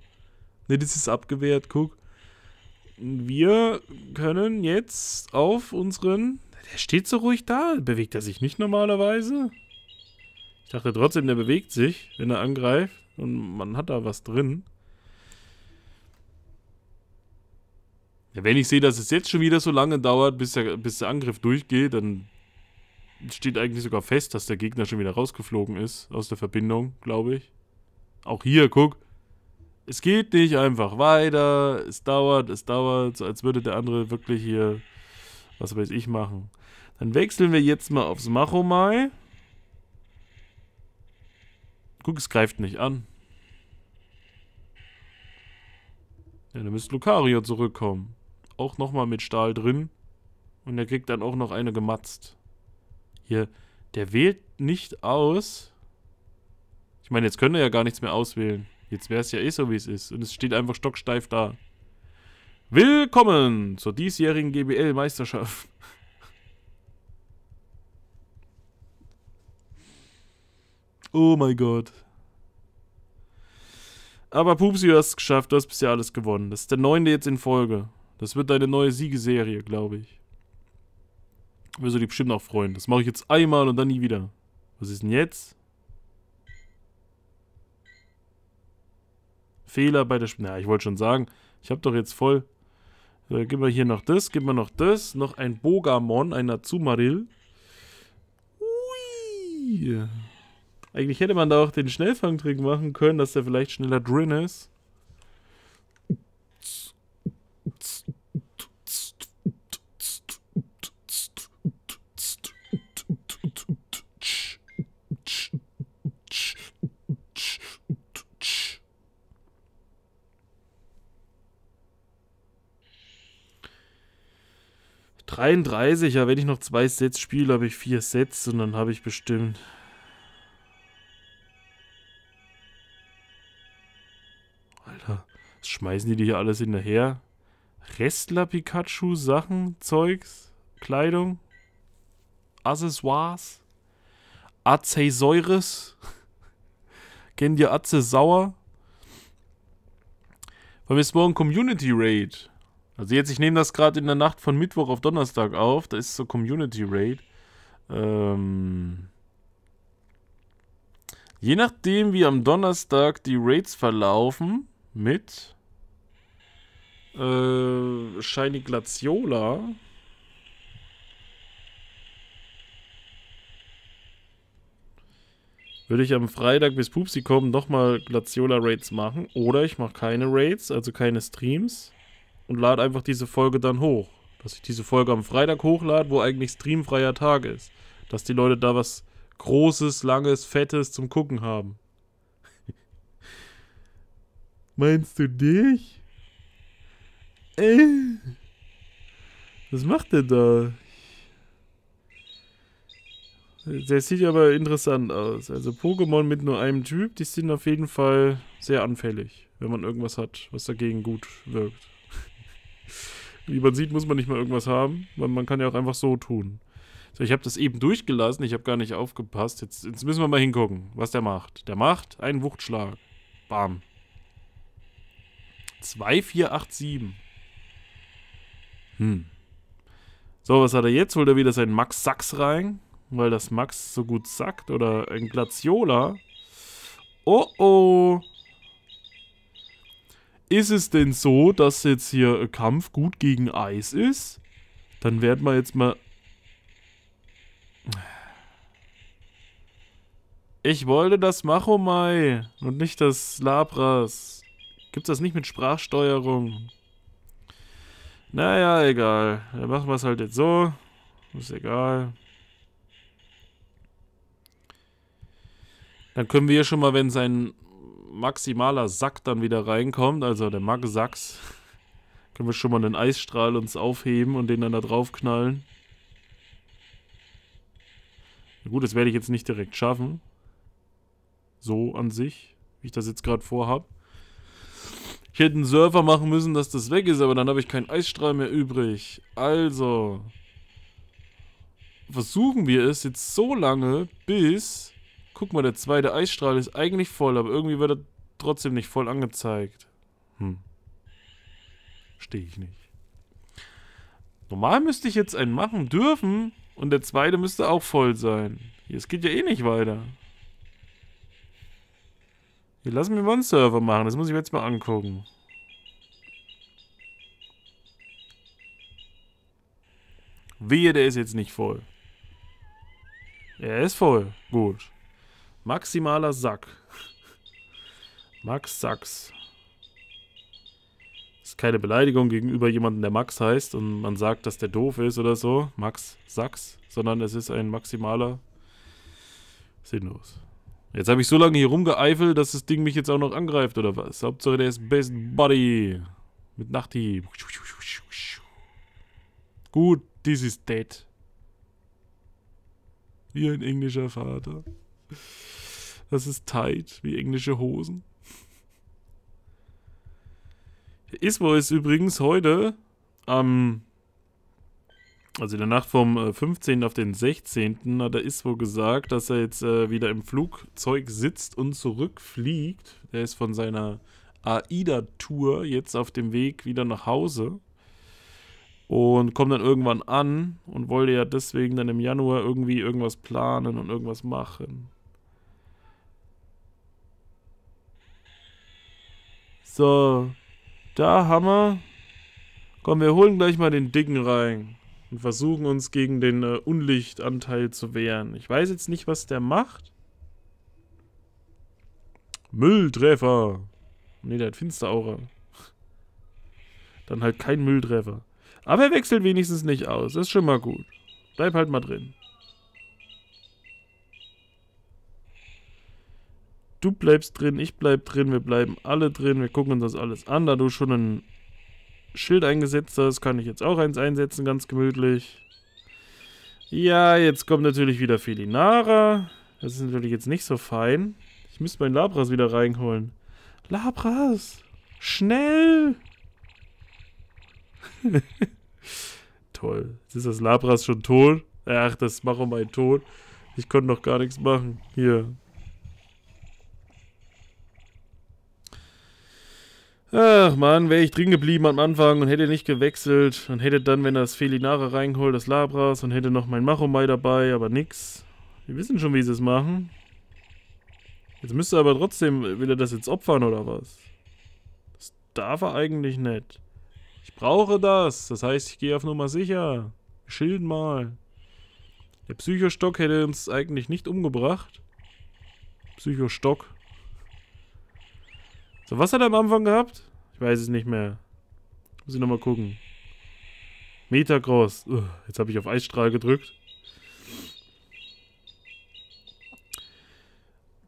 Ne, das ist abgewehrt, guck wir können jetzt auf unseren... Der steht so ruhig da. Bewegt er sich nicht normalerweise? Ich dachte trotzdem, der bewegt sich, wenn er angreift. Und man hat da was drin. Ja, wenn ich sehe, dass es jetzt schon wieder so lange dauert, bis der, bis der Angriff durchgeht, dann steht eigentlich sogar fest, dass der Gegner schon wieder rausgeflogen ist aus der Verbindung, glaube ich. Auch hier, guck, es geht nicht einfach weiter, es dauert, es dauert, so als würde der andere wirklich hier, was weiß ich, machen. Dann wechseln wir jetzt mal aufs Machomai. Guck, es greift nicht an. Ja, dann müsste Lucario zurückkommen. Auch nochmal mit Stahl drin. Und er kriegt dann auch noch eine gematzt. Hier, der wählt nicht aus. Ich meine, jetzt könnte er ja gar nichts mehr auswählen. Jetzt wäre es ja eh so, wie es ist. Und es steht einfach stocksteif da. Willkommen zur diesjährigen GBL-Meisterschaft. Oh mein Gott. Aber Pupsi, du hast es geschafft. Du hast bisher alles gewonnen. Das ist der neunte jetzt in Folge. Das wird deine neue Siegeserie, glaube ich. Wirst du dich bestimmt auch freuen. Das mache ich jetzt einmal und dann nie wieder. Was ist denn jetzt? Fehler bei der Sp Na, ich wollte schon sagen, ich habe doch jetzt voll... So, äh, gib mal hier noch das, gib mal noch das, noch ein Bogamon, ein Azumarill. Ui. Eigentlich hätte man da auch den Schnellfangtrick machen können, dass der vielleicht schneller drin ist. 33, ja, wenn ich noch zwei Sets spiele, habe ich vier Sets und dann habe ich bestimmt... Alter, was schmeißen die dir hier alles hinterher? Restler Pikachu Sachen, Zeugs, Kleidung, Accessoires, Acesäures. Kennt ihr Atze Sauer? Weil wir morgen Community Raid. Also jetzt, ich nehme das gerade in der Nacht von Mittwoch auf Donnerstag auf. Da ist so Community Raid. Ähm, je nachdem, wie am Donnerstag die Raids verlaufen mit äh, Shiny Glaciola. Würde ich am Freitag bis Pupsi kommen nochmal Glaciola Raids machen. Oder ich mache keine Raids, also keine Streams und lade einfach diese Folge dann hoch. Dass ich diese Folge am Freitag hochlade, wo eigentlich streamfreier Tag ist. Dass die Leute da was Großes, Langes, Fettes zum Gucken haben. Meinst du dich? Äh, was macht der da? Der sieht aber interessant aus. Also Pokémon mit nur einem Typ, die sind auf jeden Fall sehr anfällig, wenn man irgendwas hat, was dagegen gut wirkt. Wie man sieht, muss man nicht mal irgendwas haben, weil man kann ja auch einfach so tun. So, ich habe das eben durchgelassen, ich habe gar nicht aufgepasst. Jetzt, jetzt müssen wir mal hingucken, was der macht. Der macht einen Wuchtschlag. Bam. 2, 4, 8, 7. Hm. So, was hat er jetzt? Holt er wieder seinen Max Sachs rein, weil das Max so gut sackt. Oder ein Glaciola. Oh oh ist es denn so, dass jetzt hier Kampf gut gegen Eis ist? Dann werden wir jetzt mal... Ich wollte das Machomai und nicht das Labras. Gibt's das nicht mit Sprachsteuerung? Naja, egal. Dann machen wir es halt jetzt so. Ist egal. Dann können wir hier schon mal, wenn sein maximaler Sack dann wieder reinkommt, also der Mag-Sachs, können wir schon mal einen Eisstrahl uns aufheben und den dann da drauf knallen. Gut, das werde ich jetzt nicht direkt schaffen. So an sich, wie ich das jetzt gerade vorhabe. Ich hätte einen Surfer machen müssen, dass das weg ist, aber dann habe ich keinen Eisstrahl mehr übrig. Also, versuchen wir es jetzt so lange, bis Guck mal, der zweite Eisstrahl ist eigentlich voll, aber irgendwie wird er trotzdem nicht voll angezeigt. Hm. Stehe ich nicht. Normal müsste ich jetzt einen machen dürfen und der zweite müsste auch voll sein. Hier, es geht ja eh nicht weiter. Hier, lassen wir mal einen Server machen. Das muss ich mir jetzt mal angucken. Wehe, der ist jetzt nicht voll. Er ist voll. Gut. Maximaler Sack. Max Sachs. Das ist keine Beleidigung gegenüber jemandem, der Max heißt und man sagt, dass der doof ist oder so. Max Sachs. Sondern es ist ein maximaler... Sinnlos. Jetzt habe ich so lange hier rumgeeifelt, dass das Ding mich jetzt auch noch angreift, oder was? Hauptsache, der ist Best Buddy. Mit Nachthieb. Gut, this is dead. Wie ein englischer Vater. Das ist tight, wie englische Hosen. ISWO ist übrigens heute am. Ähm, also in der Nacht vom 15. Äh, auf den 16. hat der ISWO gesagt, dass er jetzt äh, wieder im Flugzeug sitzt und zurückfliegt. Er ist von seiner AIDA-Tour jetzt auf dem Weg wieder nach Hause und kommt dann irgendwann an und wollte ja deswegen dann im Januar irgendwie irgendwas planen und irgendwas machen. So, da haben wir. Komm, wir holen gleich mal den Dicken rein und versuchen uns gegen den äh, Unlichtanteil zu wehren. Ich weiß jetzt nicht, was der macht. Mülltreffer. Ne, der hat Finsteraura. Dann halt kein Mülltreffer. Aber er wechselt wenigstens nicht aus. Das ist schon mal gut. Bleib halt mal drin. Du bleibst drin, ich bleib drin, wir bleiben alle drin, wir gucken uns das alles an. Da du schon ein Schild eingesetzt hast, kann ich jetzt auch eins einsetzen, ganz gemütlich. Ja, jetzt kommt natürlich wieder Felinara. Das ist natürlich jetzt nicht so fein. Ich müsste meinen Labras wieder reinholen. Labras! Schnell! Toll. Jetzt ist das Labras schon tot. Ach, das ist Maromai tot. Ich konnte noch gar nichts machen. Hier, Ach man, wäre ich drin geblieben am Anfang und hätte nicht gewechselt und hätte dann, wenn das Felinare reingeholt, das Labras und hätte noch mein Machomai dabei, aber nix. Wir wissen schon, wie sie es machen. Jetzt müsste aber trotzdem, will er das jetzt opfern oder was? Das darf er eigentlich nicht. Ich brauche das, das heißt, ich gehe auf Nummer sicher. Schilden mal. Der Psychostock hätte uns eigentlich nicht umgebracht. Psychostock. So, was hat er am Anfang gehabt? Ich weiß es nicht mehr. Muss ich nochmal gucken. Meter groß. Ugh, jetzt habe ich auf Eisstrahl gedrückt.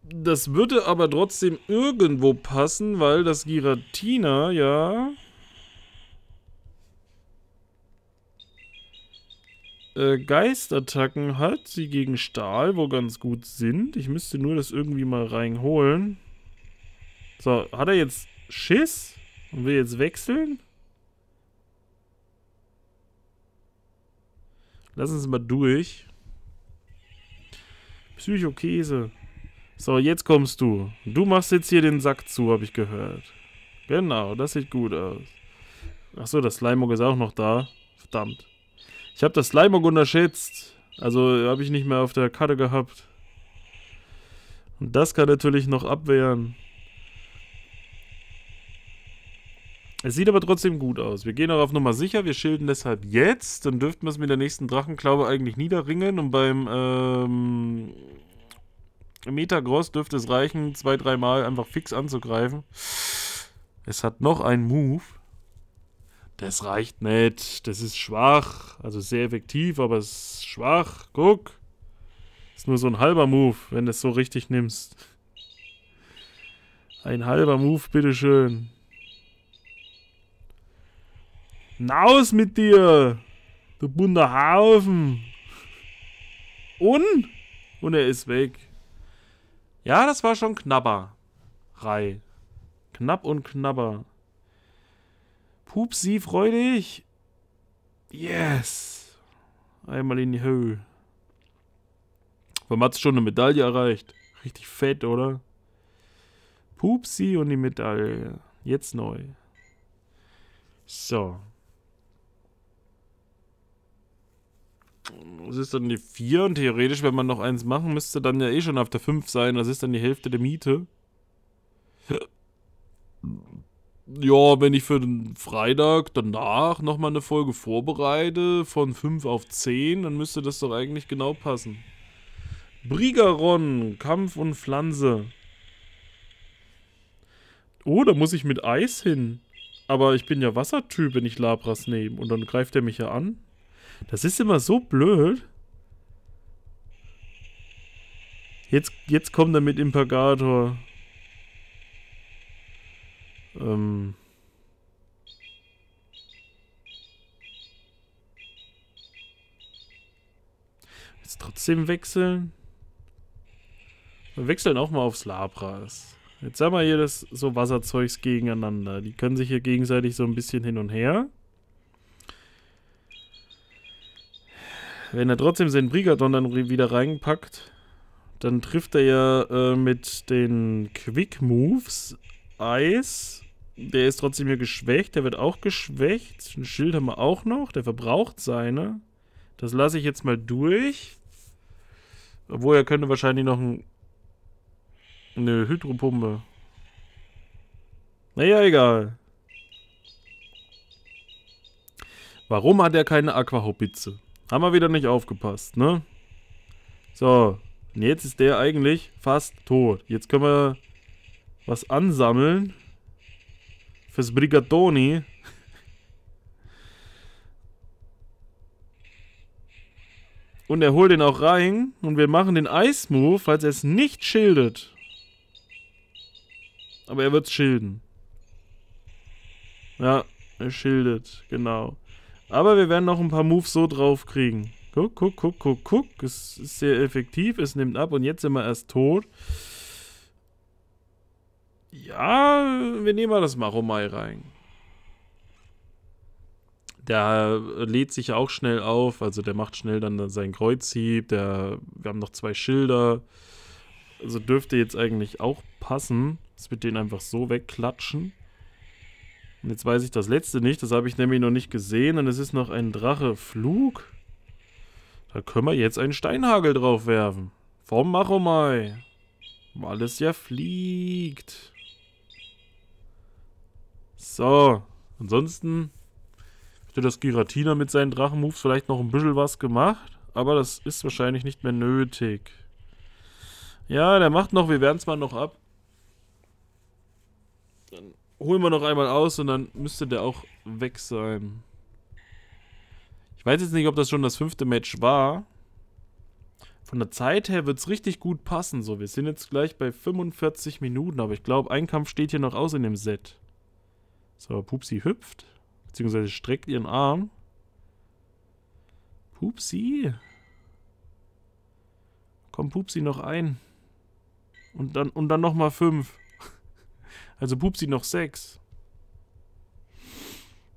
Das würde aber trotzdem irgendwo passen, weil das Giratina ja... Äh, Geistattacken hat, die gegen Stahl wo ganz gut sind. Ich müsste nur das irgendwie mal reinholen. So, hat er jetzt Schiss und will jetzt wechseln? Lass uns mal durch. Psychokäse. So, jetzt kommst du. Du machst jetzt hier den Sack zu, habe ich gehört. Genau, das sieht gut aus. Achso, das Slimog ist auch noch da. Verdammt. Ich habe das Slimog unterschätzt. Also habe ich nicht mehr auf der Karte gehabt. Und das kann natürlich noch abwehren. Es sieht aber trotzdem gut aus. Wir gehen auch auf Nummer sicher. Wir schilden deshalb jetzt. Dann dürften wir es mit der nächsten Drachenklaube eigentlich niederringen. Und beim ähm, Metagross dürfte es reichen, zwei, dreimal einfach fix anzugreifen. Es hat noch einen Move. Das reicht nicht. Das ist schwach. Also sehr effektiv, aber es ist schwach. Guck. Ist nur so ein halber Move, wenn du es so richtig nimmst. Ein halber Move, bitteschön. Naus mit dir, du bunter Haufen. Und? Und er ist weg. Ja, das war schon knapper. Rei. Knapp und knapper. Pupsi, freu dich. Yes. Einmal in die Höhe. Warum hat schon eine Medaille erreicht? Richtig fett, oder? Pupsi und die Medaille. Jetzt neu. So. Das ist dann die 4 und theoretisch, wenn man noch eins machen müsste, dann ja eh schon auf der 5 sein. Das ist dann die Hälfte der Miete. Ja, wenn ich für den Freitag danach nochmal eine Folge vorbereite, von 5 auf 10, dann müsste das doch eigentlich genau passen. Brigaron, Kampf und Pflanze. Oh, da muss ich mit Eis hin. Aber ich bin ja Wassertyp, wenn ich Labras nehme. Und dann greift er mich ja an. Das ist immer so blöd. Jetzt, jetzt kommt er mit Impagator. Ähm. Jetzt trotzdem wechseln. Wir wechseln auch mal aufs Labras. Jetzt haben wir hier das so Wasserzeugs gegeneinander. Die können sich hier gegenseitig so ein bisschen hin und her. Wenn er trotzdem seinen Brigadon dann wieder reinpackt, dann trifft er ja äh, mit den Quick Moves Eis. Der ist trotzdem hier geschwächt. Der wird auch geschwächt. Ein Schild haben wir auch noch. Der verbraucht seine. Das lasse ich jetzt mal durch. Obwohl, er könnte wahrscheinlich noch ein, eine Hydropumpe. Naja, egal. Warum hat er keine Aquahobitze? Haben wir wieder nicht aufgepasst, ne? So, und jetzt ist der eigentlich fast tot. Jetzt können wir was ansammeln. Fürs Brigatoni. Und er holt den auch rein. Und wir machen den Ice-Move, falls er es nicht schildet. Aber er wird schilden. Ja, er schildet, genau. Aber wir werden noch ein paar Moves so drauf kriegen. Guck, guck, guck, guck, guck. Es ist sehr effektiv, es nimmt ab und jetzt sind wir erst tot. Ja, wir nehmen mal das Maromai rein. Der lädt sich auch schnell auf, also der macht schnell dann seinen Kreuzhieb. Der, wir haben noch zwei Schilder. Also dürfte jetzt eigentlich auch passen, dass wir den einfach so wegklatschen. Und jetzt weiß ich das letzte nicht, das habe ich nämlich noch nicht gesehen und es ist noch ein Drache Flug. Da können wir jetzt einen Steinhagel drauf werfen. Vom Machomai. Weil es ja fliegt. So. Ansonsten hätte das Giratina mit seinen Drachenmoves vielleicht noch ein bisschen was gemacht. Aber das ist wahrscheinlich nicht mehr nötig. Ja, der macht noch. Wir werden es mal noch ab holen wir noch einmal aus und dann müsste der auch weg sein. Ich weiß jetzt nicht, ob das schon das fünfte Match war. Von der Zeit her wird es richtig gut passen. So, wir sind jetzt gleich bei 45 Minuten, aber ich glaube, ein Kampf steht hier noch aus in dem Set. So, Pupsi hüpft, beziehungsweise streckt ihren Arm. Pupsi. Komm, Pupsi noch ein. Und dann, und dann nochmal fünf. Also Pupsi noch sechs.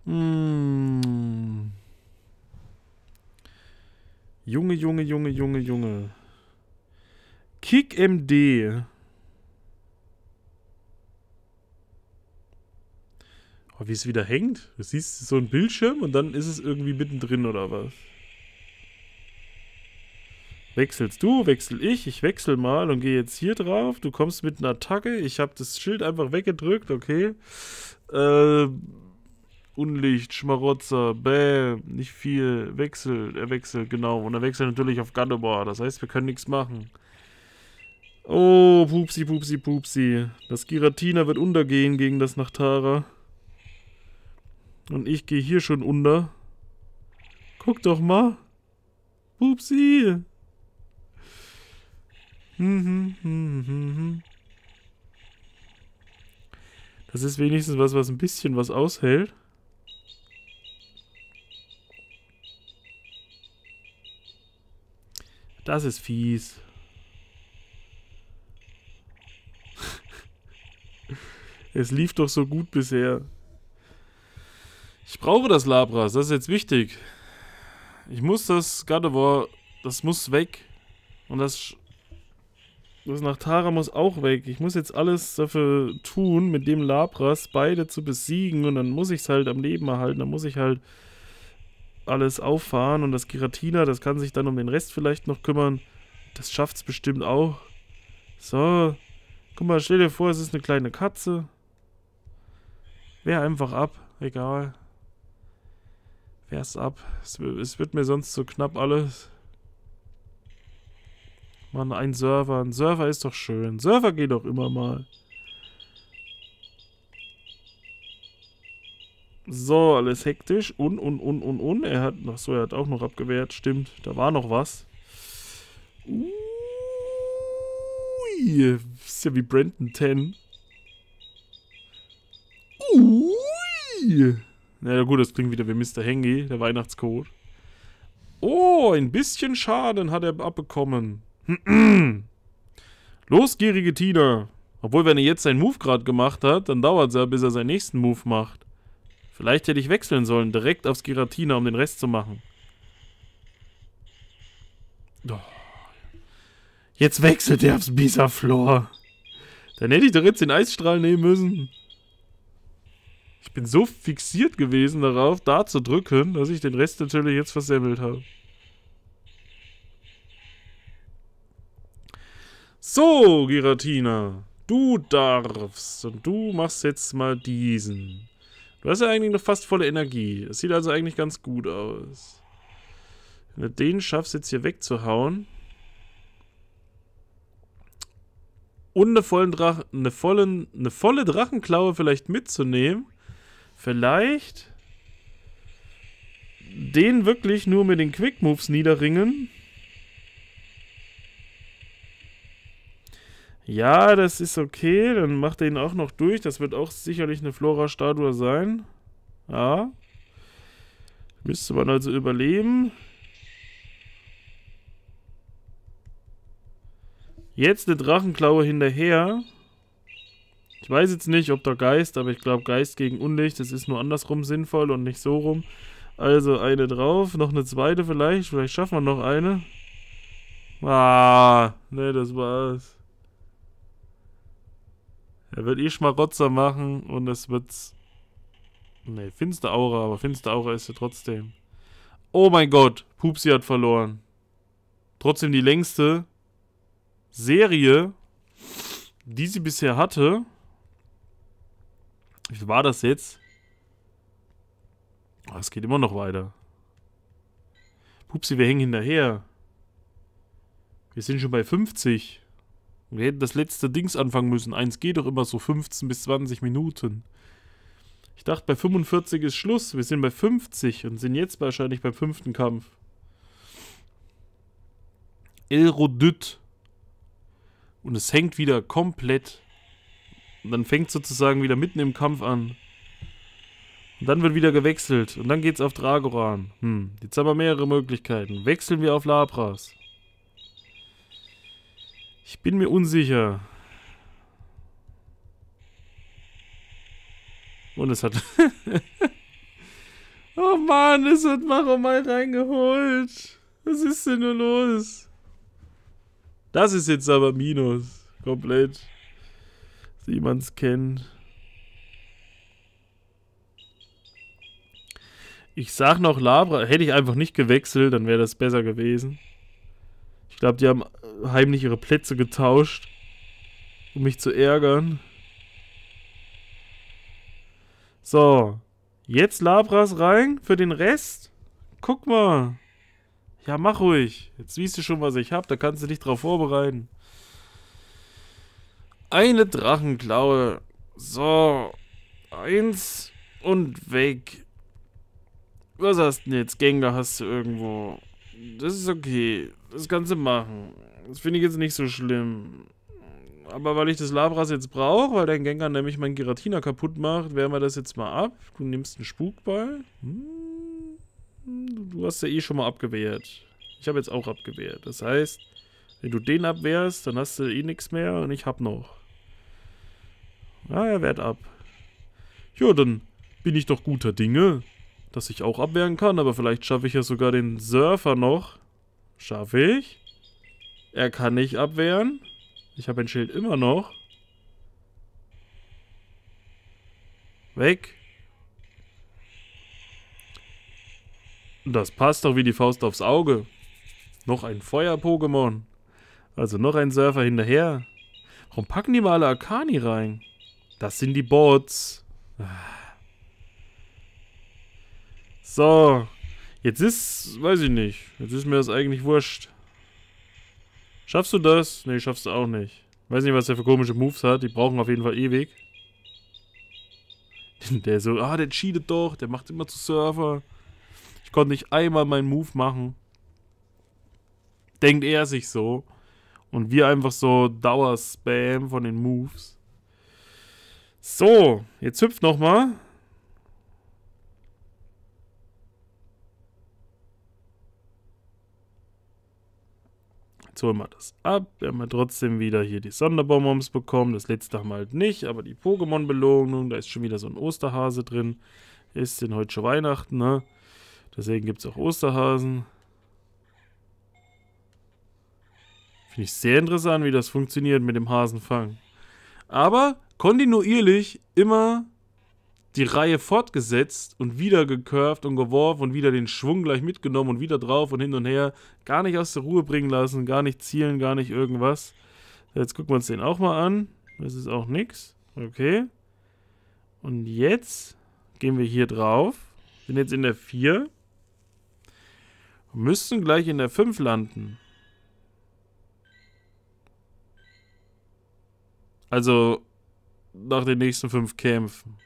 Hm. Junge, Junge, Junge, Junge, Junge. Kick MD. Oh, wie es wieder hängt. Du siehst so einen Bildschirm und dann ist es irgendwie mittendrin oder was? Wechselst du, wechsel ich, ich wechsel mal und gehe jetzt hier drauf. Du kommst mit einer Attacke. Ich habe das Schild einfach weggedrückt, okay. Äh, Unlicht, Schmarotzer, bäh, nicht viel. Wechsel, er wechselt, genau. Und er wechselt natürlich auf Ganobar. Das heißt, wir können nichts machen. Oh, pupsi, pupsi, pupsi. Das Giratina wird untergehen gegen das Nachtara. Und ich gehe hier schon unter. Guck doch mal. Pupsi. Das ist wenigstens was, was ein bisschen was aushält. Das ist fies. es lief doch so gut bisher. Ich brauche das Labras, das ist jetzt wichtig. Ich muss das Gardevoir, das muss weg. Und das Bloß nach Tara muss auch weg. Ich muss jetzt alles dafür tun, mit dem Labras beide zu besiegen und dann muss ich es halt am Leben erhalten. Dann muss ich halt alles auffahren und das Giratina, das kann sich dann um den Rest vielleicht noch kümmern. Das schafft es bestimmt auch. So. Guck mal, stell dir vor, es ist eine kleine Katze. Wehr einfach ab. Egal. es ab. Es, es wird mir sonst so knapp alles. Mann, ein Server. Ein Server ist doch schön. Server geht doch immer mal. So, alles hektisch. Und, und, und, und, und. Er hat noch so, er hat auch noch abgewehrt. Stimmt, da war noch was. Ui, ist ja wie Brandon 10. Ui. Na ja, gut, das klingt wieder wie Mr. Hengi, der Weihnachtscode. Oh, ein bisschen Schaden hat er abbekommen. Losgierige Tina. Obwohl, wenn er jetzt seinen Move gerade gemacht hat, dann dauert es ja, bis er seinen nächsten Move macht. Vielleicht hätte ich wechseln sollen, direkt aufs Giratina, um den Rest zu machen. Oh. Jetzt wechselt er aufs Bisaflor. Dann hätte ich doch jetzt den Eisstrahl nehmen müssen. Ich bin so fixiert gewesen darauf, da zu drücken, dass ich den Rest natürlich jetzt versemmelt habe. So, Giratina, du darfst. Und du machst jetzt mal diesen. Du hast ja eigentlich noch fast volle Energie. Das sieht also eigentlich ganz gut aus. Wenn du den schaffst, jetzt hier wegzuhauen. Und eine, vollen Drach eine, vollen, eine volle Drachenklaue vielleicht mitzunehmen. Vielleicht den wirklich nur mit den Quick Moves niederringen. Ja, das ist okay. Dann macht er ihn auch noch durch. Das wird auch sicherlich eine Flora-Statue sein. Ja. Müsste man also überleben. Jetzt eine Drachenklaue hinterher. Ich weiß jetzt nicht, ob da Geist, aber ich glaube Geist gegen Unlicht, das ist nur andersrum sinnvoll und nicht so rum. Also eine drauf, noch eine zweite vielleicht, vielleicht schaffen wir noch eine. Ah, ne, das war's. Er wird eh Schmarotzer machen und es wird. Ne, finster Aura, aber finster Aura ist ja trotzdem. Oh mein Gott, Pupsi hat verloren. Trotzdem die längste Serie, die sie bisher hatte. Wie war das jetzt? Ah, es geht immer noch weiter. Pupsi, wir hängen hinterher. Wir sind schon bei 50. Wir hätten das letzte Dings anfangen müssen. Eins geht doch immer so 15 bis 20 Minuten. Ich dachte, bei 45 ist Schluss. Wir sind bei 50 und sind jetzt wahrscheinlich beim fünften Kampf. Elrodyt. Und es hängt wieder komplett. Und dann fängt sozusagen wieder mitten im Kampf an. Und dann wird wieder gewechselt. Und dann geht's auf Dragoran. Hm, jetzt haben wir mehrere Möglichkeiten. Wechseln wir auf Labras. Ich bin mir unsicher. Und es hat... oh Mann, es hat Maro mal reingeholt. Was ist denn nur los? Das ist jetzt aber Minus. Komplett. Wie man es kennt. Ich sag noch Labra. Hätte ich einfach nicht gewechselt, dann wäre das besser gewesen. Ich glaube, die haben heimlich ihre Plätze getauscht, um mich zu ärgern. So, jetzt Labras rein für den Rest. Guck mal. Ja, mach ruhig. Jetzt siehst du schon, was ich hab. Da kannst du dich drauf vorbereiten. Eine Drachenklaue. So. Eins und weg. Was hast du denn jetzt? Gänge hast du irgendwo. Das ist okay. Das kannst du machen. Das finde ich jetzt nicht so schlimm. Aber weil ich das Labras jetzt brauche, weil dein Gengar nämlich meinen Giratina kaputt macht, wehren wir das jetzt mal ab. Du nimmst einen Spukball. Hm. Du hast ja eh schon mal abgewehrt. Ich habe jetzt auch abgewehrt. Das heißt, wenn du den abwehrst, dann hast du eh nichts mehr und ich hab noch. Ah, er wehrt ab. Jo, dann bin ich doch guter Dinge, dass ich auch abwehren kann, aber vielleicht schaffe ich ja sogar den Surfer noch. Schaffe ich? Er kann nicht abwehren. Ich habe ein Schild immer noch. Weg. Das passt doch wie die Faust aufs Auge. Noch ein Feuer-Pokémon. Also noch ein Surfer hinterher. Warum packen die mal alle Akani rein? Das sind die Bots. So. Jetzt ist, weiß ich nicht. Jetzt ist mir das eigentlich wurscht. Schaffst du das? Ne, schaffst du auch nicht. Weiß nicht, was der für komische Moves hat. Die brauchen auf jeden Fall ewig. Der so, ah, der cheatet doch. Der macht immer zu Surfer. Ich konnte nicht einmal meinen Move machen. Denkt er sich so. Und wir einfach so Dauerspam von den Moves. So, jetzt hüpft nochmal. Jetzt holen wir das ab. Wir haben ja trotzdem wieder hier die Sonderbonbons bekommen. Das letzte haben wir halt nicht, aber die Pokémon-Belohnung, da ist schon wieder so ein Osterhase drin. Ist denn heute schon Weihnachten, ne? Deswegen gibt es auch Osterhasen. Finde ich sehr interessant, wie das funktioniert mit dem Hasenfang. Aber kontinuierlich immer die Reihe fortgesetzt und wieder gecurved und geworfen und wieder den Schwung gleich mitgenommen und wieder drauf und hin und her. Gar nicht aus der Ruhe bringen lassen, gar nicht zielen, gar nicht irgendwas. Jetzt gucken wir uns den auch mal an. Das ist auch nix. Okay. Und jetzt gehen wir hier drauf. Sind jetzt in der 4. müssen gleich in der 5 landen. Also nach den nächsten 5 Kämpfen.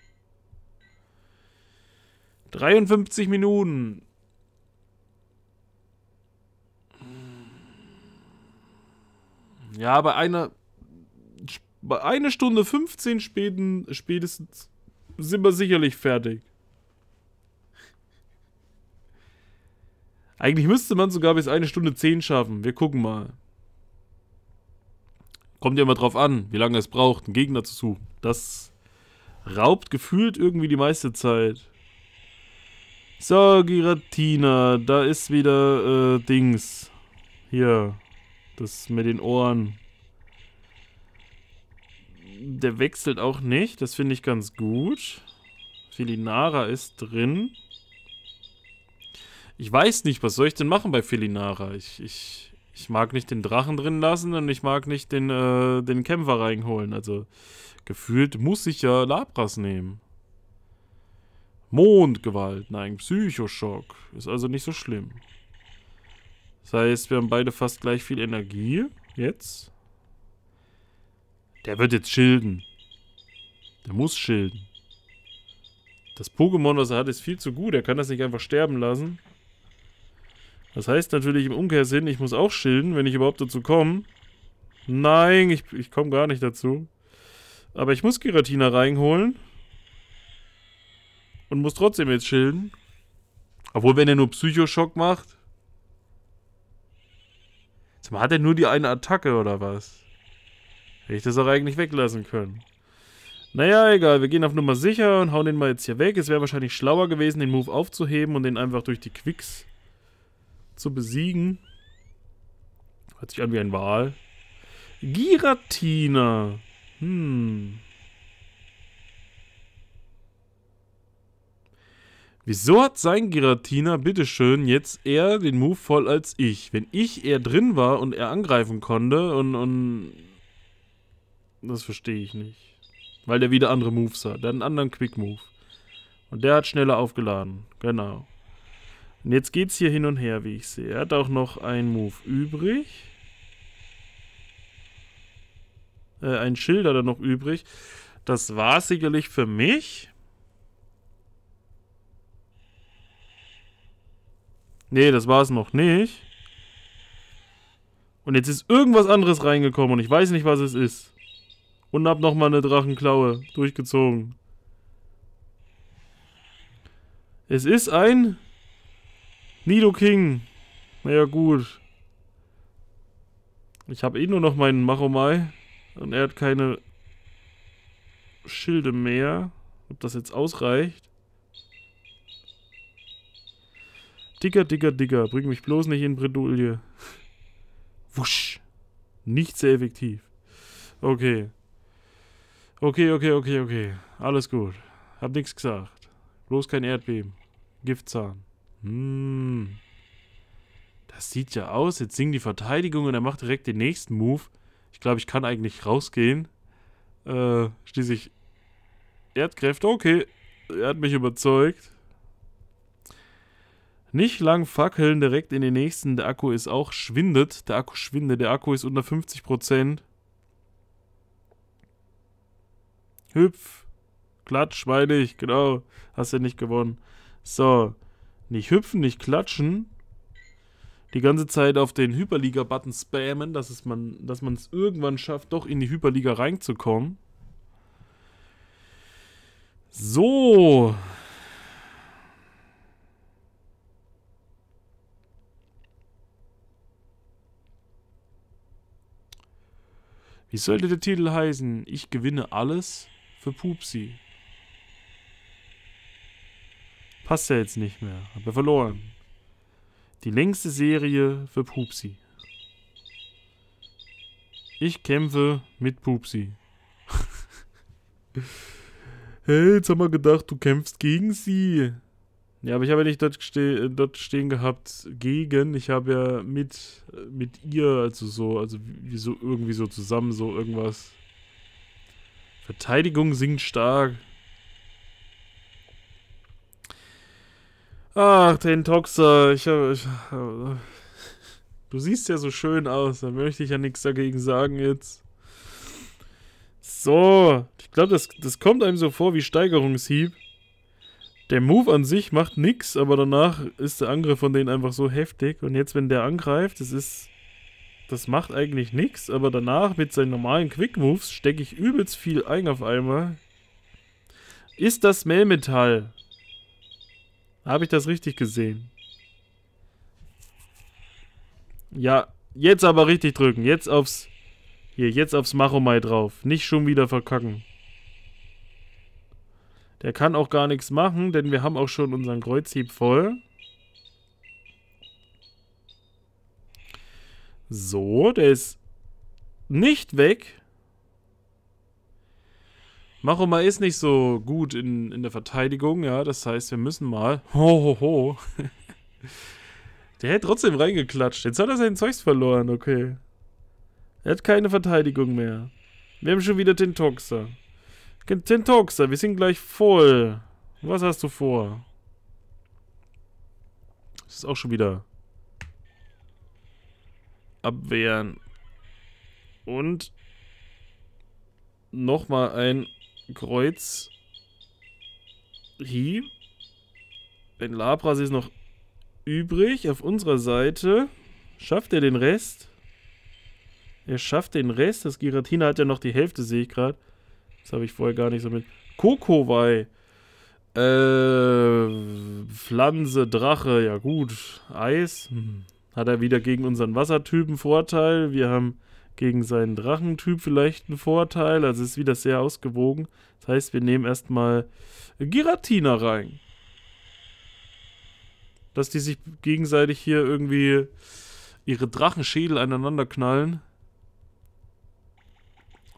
53 Minuten. Ja, bei einer bei einer Stunde 15 späten, spätestens sind wir sicherlich fertig. Eigentlich müsste man sogar bis eine Stunde 10 schaffen. Wir gucken mal. Kommt ja immer drauf an, wie lange es braucht, einen Gegner zu suchen. Das raubt gefühlt irgendwie die meiste Zeit. So, Giratina, da ist wieder äh, Dings. Hier, das mit den Ohren. Der wechselt auch nicht, das finde ich ganz gut. Filinara ist drin. Ich weiß nicht, was soll ich denn machen bei Filinara? Ich, ich, ich mag nicht den Drachen drin lassen und ich mag nicht den, äh, den Kämpfer reinholen. Also gefühlt muss ich ja Labras nehmen. Mondgewalt, nein, Psychoschock. Ist also nicht so schlimm. Das heißt, wir haben beide fast gleich viel Energie. Jetzt. Der wird jetzt schilden. Der muss schilden. Das Pokémon, was er hat, ist viel zu gut. Er kann das nicht einfach sterben lassen. Das heißt natürlich im Umkehrsinn, ich muss auch schilden, wenn ich überhaupt dazu komme. Nein, ich, ich komme gar nicht dazu. Aber ich muss Giratina reinholen und muss trotzdem jetzt chillen. Obwohl, wenn er nur Psychoschock macht. Mal, hat er nur die eine Attacke oder was? Hätte ich das auch eigentlich weglassen können. Naja, egal, wir gehen auf Nummer sicher und hauen den mal jetzt hier weg. Es wäre wahrscheinlich schlauer gewesen, den Move aufzuheben und den einfach durch die Quicks zu besiegen. Hört sich an wie ein Wal. Giratina. Hm. Wieso hat sein Giratina bitteschön jetzt eher den Move voll als ich? Wenn ich eher drin war und er angreifen konnte und, und Das verstehe ich nicht. Weil der wieder andere Moves hat. Der hat einen anderen Quick-Move. Und der hat schneller aufgeladen. Genau. Und jetzt geht's hier hin und her, wie ich sehe. Er hat auch noch einen Move übrig. Äh, ein Schild hat er noch übrig. Das war sicherlich für mich. Nee, das war es noch nicht. Und jetzt ist irgendwas anderes reingekommen und ich weiß nicht, was es ist. Und hab nochmal eine Drachenklaue durchgezogen. Es ist ein Nido King. Naja, gut. Ich habe eh nur noch meinen Machomai. Und er hat keine Schilde mehr. Ob das jetzt ausreicht. Dicker, dicker, dicker. Bring mich bloß nicht in Bredouille. Wusch. Nicht sehr effektiv. Okay. Okay, okay, okay, okay. Alles gut. Hab nichts gesagt. Bloß kein Erdbeben. Giftzahn. Hm. Das sieht ja aus. Jetzt singen die Verteidigung und er macht direkt den nächsten Move. Ich glaube, ich kann eigentlich rausgehen. Äh, schließlich Erdkräfte. Okay. Er hat mich überzeugt. Nicht lang fackeln, direkt in den nächsten. Der Akku ist auch schwindet. Der Akku schwindet. Der Akku ist unter 50%. Hüpf. Klatsch, meine ich. Genau. Hast ja nicht gewonnen. So. Nicht hüpfen, nicht klatschen. Die ganze Zeit auf den Hyperliga-Button spammen, dass es man, dass man es irgendwann schafft, doch in die Hyperliga reinzukommen. So. Wie sollte der Titel heißen? Ich gewinne alles für Pupsi. Passt ja jetzt nicht mehr. Hab ja verloren. Die längste Serie für Pupsi. Ich kämpfe mit Pupsi. hey, jetzt haben wir gedacht, du kämpfst gegen sie. Ja, aber ich habe ja nicht dort, ste dort stehen gehabt gegen. Ich habe ja mit, mit ihr, also so, also wie so irgendwie so zusammen, so irgendwas. Verteidigung singt stark. Ach, den Toxer, ich habe. Äh, du siehst ja so schön aus, da möchte ich ja nichts dagegen sagen jetzt. So, ich glaube, das, das kommt einem so vor wie Steigerungshieb der Move an sich macht nichts, aber danach ist der Angriff von denen einfach so heftig. Und jetzt, wenn der angreift, das ist. Das macht eigentlich nichts, aber danach mit seinen normalen Quick Moves stecke ich übelst viel ein auf einmal. Ist das Melmetall? Habe ich das richtig gesehen? Ja, jetzt aber richtig drücken. Jetzt aufs. Hier, jetzt aufs Machomai drauf. Nicht schon wieder verkacken. Der kann auch gar nichts machen, denn wir haben auch schon unseren Kreuzhieb voll. So, der ist nicht weg. Machoma ist nicht so gut in, in der Verteidigung, ja. Das heißt, wir müssen mal... Ho, ho, ho. der hätte trotzdem reingeklatscht. Jetzt hat er sein Zeugs verloren, okay. Er hat keine Verteidigung mehr. Wir haben schon wieder den Toxer. Den wir sind gleich voll. Was hast du vor? Das ist auch schon wieder. Abwehren. Und nochmal ein Kreuz. Hi. Ein Labras ist noch übrig auf unserer Seite. Schafft er den Rest? Er schafft den Rest. Das Giratina hat ja noch die Hälfte, sehe ich gerade. Das habe ich vorher gar nicht so mit. Kokowai. Äh, Pflanze, Drache, ja gut. Eis. Mhm. Hat er wieder gegen unseren Wassertypen Vorteil. Wir haben gegen seinen Drachentyp vielleicht einen Vorteil. Also ist wieder sehr ausgewogen. Das heißt, wir nehmen erstmal Giratina rein. Dass die sich gegenseitig hier irgendwie ihre Drachenschädel aneinander knallen.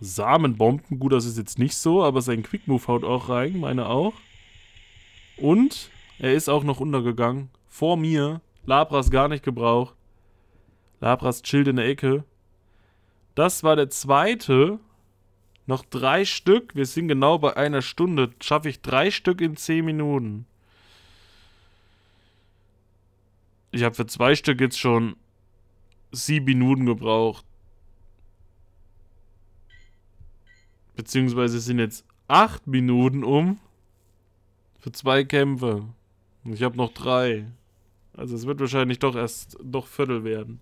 Samenbomben. Gut, das ist jetzt nicht so, aber sein Quickmove haut auch rein, meine auch. Und er ist auch noch untergegangen. Vor mir. Labras gar nicht gebraucht. Labras chillt in der Ecke. Das war der zweite. Noch drei Stück. Wir sind genau bei einer Stunde. Schaffe ich drei Stück in zehn Minuten. Ich habe für zwei Stück jetzt schon sieben Minuten gebraucht. Beziehungsweise sind jetzt 8 Minuten um für zwei Kämpfe. Und ich habe noch drei. Also es wird wahrscheinlich doch erst doch Viertel werden.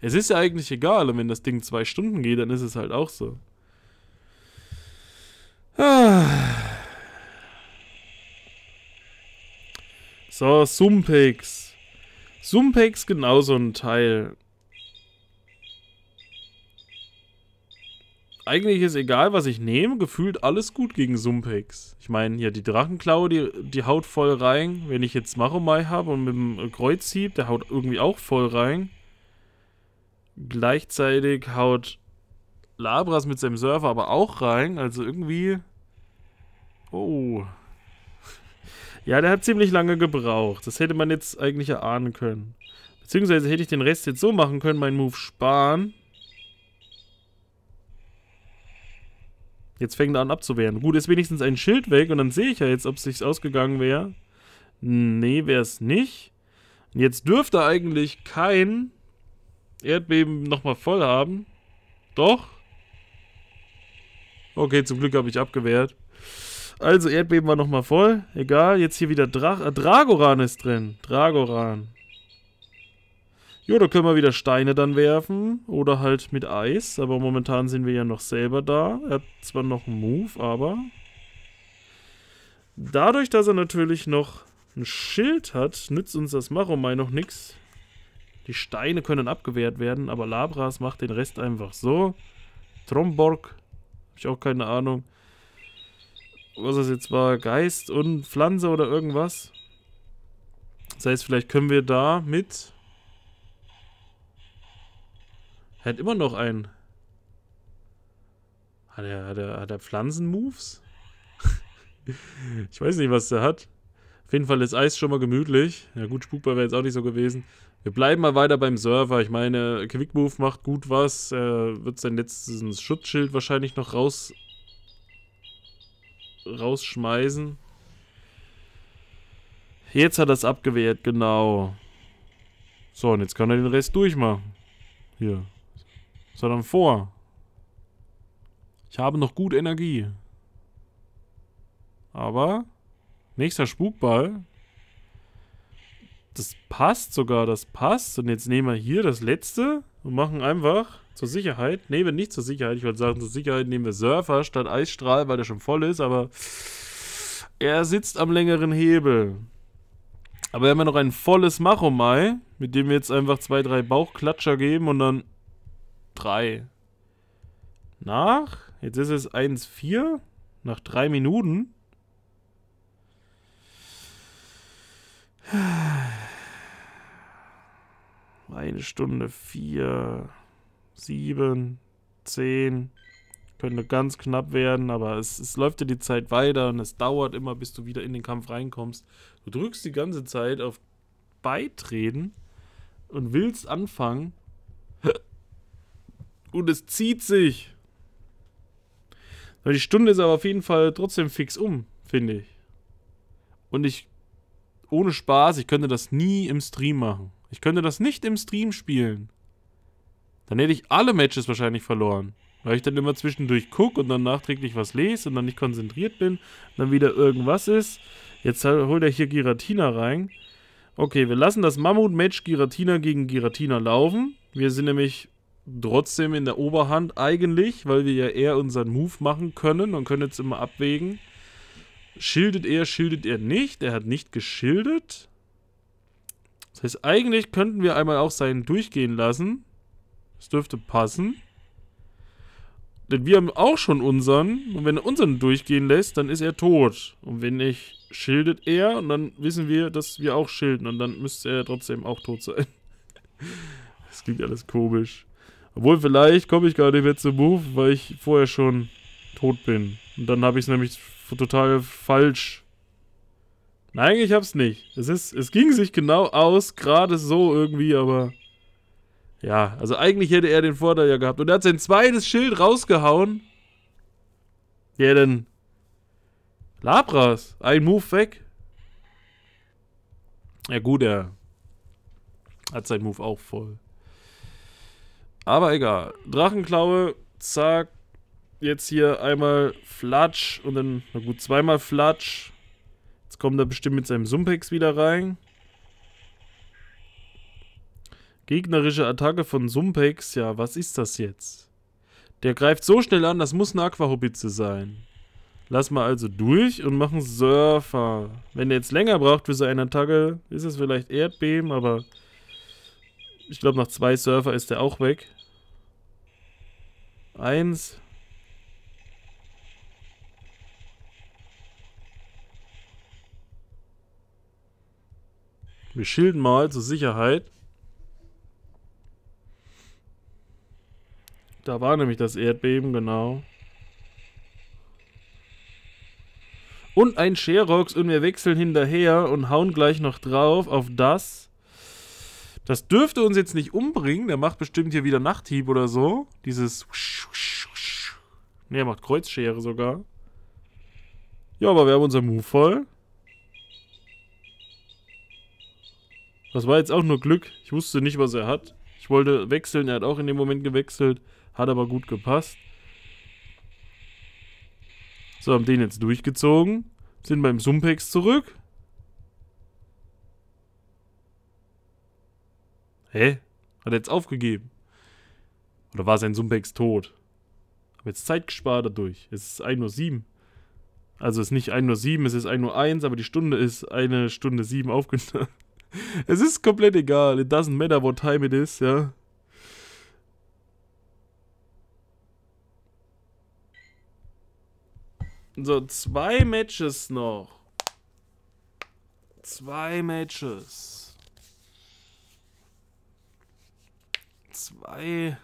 Es ist ja eigentlich egal, und wenn das Ding zwei Stunden geht, dann ist es halt auch so. Ah. So, Sumpex. Sumpex genauso ein Teil. eigentlich ist egal, was ich nehme, gefühlt alles gut gegen Sumpex. Ich meine, ja, die Drachenklaue, die, die haut voll rein. Wenn ich jetzt Maromai habe und mit dem Kreuzhieb, der haut irgendwie auch voll rein. Gleichzeitig haut Labras mit seinem Surfer aber auch rein. Also irgendwie... Oh. Ja, der hat ziemlich lange gebraucht. Das hätte man jetzt eigentlich erahnen können. Beziehungsweise hätte ich den Rest jetzt so machen können, meinen Move sparen Jetzt fängt er an abzuwehren. Gut, ist wenigstens ein Schild weg und dann sehe ich ja jetzt, ob es sich ausgegangen wäre. Nee, wäre es nicht. Und jetzt dürfte eigentlich kein Erdbeben nochmal voll haben. Doch. Okay, zum Glück habe ich abgewehrt. Also, Erdbeben war nochmal voll. Egal, jetzt hier wieder Dra äh, Dragoran ist drin. Dragoran. Jo, da können wir wieder Steine dann werfen. Oder halt mit Eis. Aber momentan sind wir ja noch selber da. Er hat zwar noch einen Move, aber... Dadurch, dass er natürlich noch ein Schild hat, nützt uns das Maromai noch nichts. Die Steine können abgewehrt werden, aber Labras macht den Rest einfach so. Tromborg, habe ich auch keine Ahnung. Was es jetzt war, Geist und Pflanze oder irgendwas. Das heißt, vielleicht können wir da mit Er hat immer noch einen. Hat er, hat er, hat er Pflanzenmoves? ich weiß nicht, was der hat. Auf jeden Fall ist Eis schon mal gemütlich. Ja gut, spukbar wäre jetzt auch nicht so gewesen. Wir bleiben mal weiter beim Server. Ich meine, Quick Move macht gut was. Er wird sein letztes Schutzschild wahrscheinlich noch raus rausschmeißen. Jetzt hat er es abgewehrt, genau. So, und jetzt kann er den Rest durchmachen. Hier. Sondern vor. Ich habe noch gut Energie. Aber nächster Spukball. Das passt sogar, das passt. Und jetzt nehmen wir hier das letzte und machen einfach zur Sicherheit. Nee, nicht zur Sicherheit. Ich wollte sagen, zur Sicherheit nehmen wir Surfer statt Eisstrahl, weil der schon voll ist. Aber er sitzt am längeren Hebel. Aber wir haben ja noch ein volles Machomai, mit dem wir jetzt einfach zwei, drei Bauchklatscher geben und dann 3. Nach, jetzt ist es 1,4. Nach 3 Minuten. Eine Stunde 4, 7, 10. Könnte ganz knapp werden, aber es, es läuft ja die Zeit weiter und es dauert immer, bis du wieder in den Kampf reinkommst. Du drückst die ganze Zeit auf Beitreten und willst anfangen. Und es zieht sich. Die Stunde ist aber auf jeden Fall trotzdem fix um, finde ich. Und ich, ohne Spaß, ich könnte das nie im Stream machen. Ich könnte das nicht im Stream spielen. Dann hätte ich alle Matches wahrscheinlich verloren. Weil ich dann immer zwischendurch gucke und dann nachträglich was lese und dann nicht konzentriert bin. Und dann wieder irgendwas ist. Jetzt holt er hier Giratina rein. Okay, wir lassen das Mammut-Match Giratina gegen Giratina laufen. Wir sind nämlich trotzdem in der Oberhand eigentlich, weil wir ja eher unseren Move machen können und können jetzt immer abwägen. Schildet er, schildet er nicht. Er hat nicht geschildet. Das heißt, eigentlich könnten wir einmal auch seinen durchgehen lassen. Das dürfte passen. Denn wir haben auch schon unseren. Und wenn er unseren durchgehen lässt, dann ist er tot. Und wenn nicht, schildet er. Und dann wissen wir, dass wir auch schilden. Und dann müsste er trotzdem auch tot sein. Das klingt alles komisch. Obwohl, vielleicht komme ich gar nicht mehr zum Move, weil ich vorher schon tot bin. Und dann habe ich es nämlich total falsch. Nein, ich hab's nicht. Es ist, es ging sich genau aus, gerade so irgendwie, aber... Ja, also eigentlich hätte er den Vorteil ja gehabt. Und er hat sein zweites Schild rausgehauen. Ja, denn... Labras, ein Move weg. Ja gut, er hat seinen Move auch voll. Aber egal. Drachenklaue, zack. Jetzt hier einmal Flatsch und dann, na gut, zweimal Flatsch. Jetzt kommt er bestimmt mit seinem Sumpex wieder rein. Gegnerische Attacke von Sumpex, ja, was ist das jetzt? Der greift so schnell an, das muss eine Aquahobitze sein. Lass mal also durch und machen Surfer. Wenn der jetzt länger braucht für seine Attacke, ist es vielleicht Erdbeben, aber ich glaube, nach zwei Surfer ist der auch weg. Eins. Wir schilden mal zur Sicherheit. Da war nämlich das Erdbeben, genau. Und ein Sherox und wir wechseln hinterher und hauen gleich noch drauf auf das. Das dürfte uns jetzt nicht umbringen. Der macht bestimmt hier wieder Nachthieb oder so. Dieses... Ne, er macht Kreuzschere sogar. Ja, aber wir haben unser Move voll. Das war jetzt auch nur Glück. Ich wusste nicht, was er hat. Ich wollte wechseln. Er hat auch in dem Moment gewechselt. Hat aber gut gepasst. So, haben den jetzt durchgezogen. Sind beim Sumpex zurück. Hä? Hat er jetzt aufgegeben? Oder war sein Sumpex tot? Hab jetzt Zeit gespart dadurch. Es ist 1.07 Uhr. Also es ist nicht 1.07 Uhr, es ist 1.01 Uhr, aber die Stunde ist eine Stunde 7 aufgenommen. es ist komplett egal. It doesn't matter what time it is, ja. So, zwei Matches noch. Zwei Matches. zwei.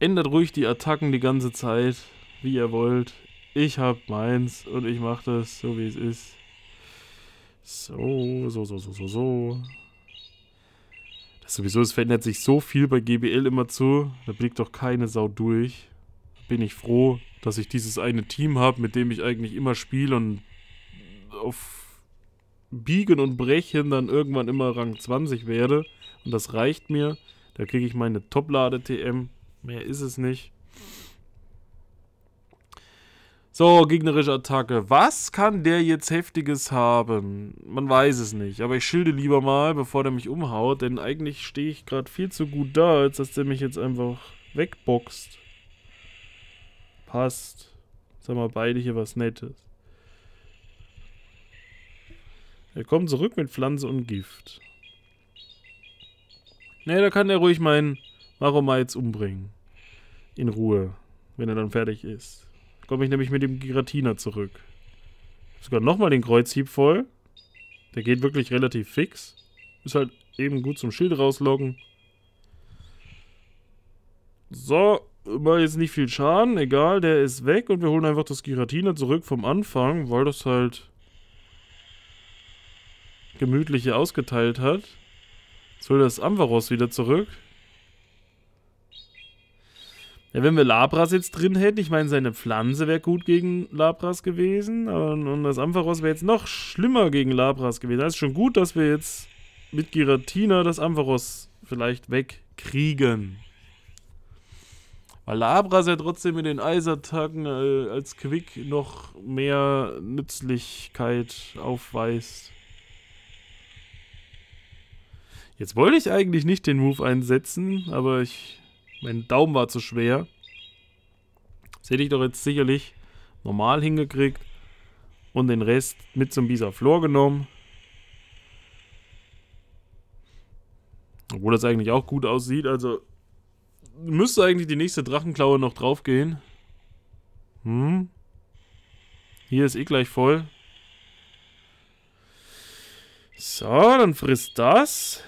Ändert ruhig die Attacken die ganze Zeit, wie ihr wollt. Ich hab meins und ich mach das so, wie es ist. So, so, so, so, so, so. Das sowieso, es verändert sich so viel bei GBL immer zu. Da blickt doch keine Sau durch. Bin ich froh, dass ich dieses eine Team habe, mit dem ich eigentlich immer spiele und auf Biegen und Brechen dann irgendwann immer Rang 20 werde. Und das reicht mir. Da kriege ich meine top lade tm Mehr ist es nicht. So, gegnerische Attacke. Was kann der jetzt Heftiges haben? Man weiß es nicht. Aber ich schilde lieber mal, bevor der mich umhaut. Denn eigentlich stehe ich gerade viel zu gut da, als dass der mich jetzt einfach wegboxt. Passt. Jetzt haben wir beide hier was Nettes. Er kommt zurück mit Pflanze und Gift. Ne, da kann er ruhig meinen Maroma jetzt umbringen. In Ruhe, wenn er dann fertig ist. Komme ich nämlich mit dem Giratina zurück. Sogar nochmal den Kreuzhieb voll. Der geht wirklich relativ fix. Ist halt eben gut zum Schild rauslocken. So, war jetzt nicht viel Schaden, egal, der ist weg und wir holen einfach das Giratina zurück vom Anfang, weil das halt gemütlich hier ausgeteilt hat. Jetzt Soll das Amvaros wieder zurück? Ja, wenn wir Labras jetzt drin hätten, ich meine, seine Pflanze wäre gut gegen Labras gewesen und, und das Ampharos wäre jetzt noch schlimmer gegen Labras gewesen. Das ist schon gut, dass wir jetzt mit Giratina das Ampharos vielleicht wegkriegen. Weil Labras ja trotzdem mit den Eisattacken äh, als Quick noch mehr Nützlichkeit aufweist. Jetzt wollte ich eigentlich nicht den Move einsetzen, aber ich, mein Daumen war zu schwer. Das hätte ich doch jetzt sicherlich normal hingekriegt und den Rest mit zum Bisa Floor genommen. Obwohl das eigentlich auch gut aussieht, also müsste eigentlich die nächste Drachenklaue noch draufgehen. Hm. Hier ist eh gleich voll. So, dann frisst das.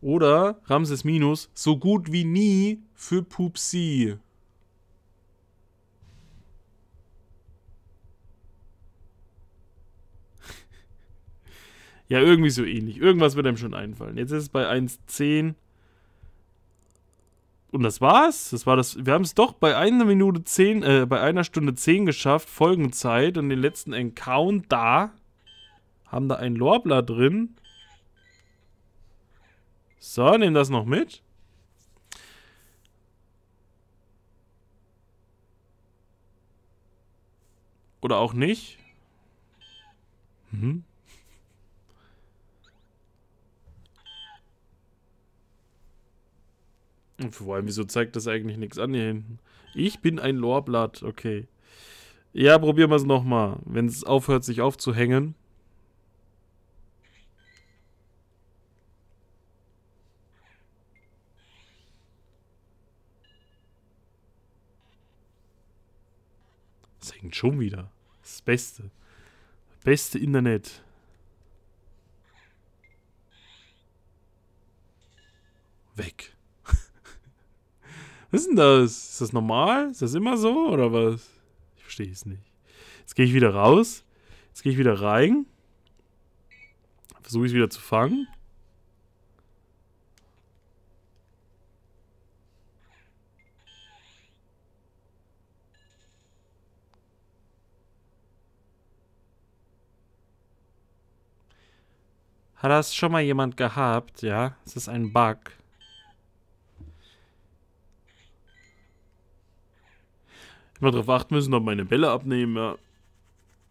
Oder Ramses Minus, so gut wie nie für Pupsi. Ja, irgendwie so ähnlich. Irgendwas wird einem schon einfallen. Jetzt ist es bei 1,10. Und das war's. Das war das. Wir haben es doch bei einer Minute 10, äh, bei einer Stunde 10 geschafft, Folgenzeit und den letzten Encounter. Haben da ein Lorbler drin. So, nehmen das noch mit. Oder auch nicht. Mhm. vor allem, wieso zeigt das eigentlich nichts an hier hinten? Ich bin ein Lorblatt, okay. Ja, probieren wir es nochmal. Wenn es aufhört, sich aufzuhängen. Ping schon wieder. Das Beste. Beste Internet. Weg. was ist denn das? Ist das normal? Ist das immer so oder was? Ich verstehe es nicht. Jetzt gehe ich wieder raus. Jetzt gehe ich wieder rein. Versuche ich es wieder zu fangen. Hat das schon mal jemand gehabt? Ja, es ist ein Bug. Immer drauf achten müssen, ob meine Bälle abnehmen, ja.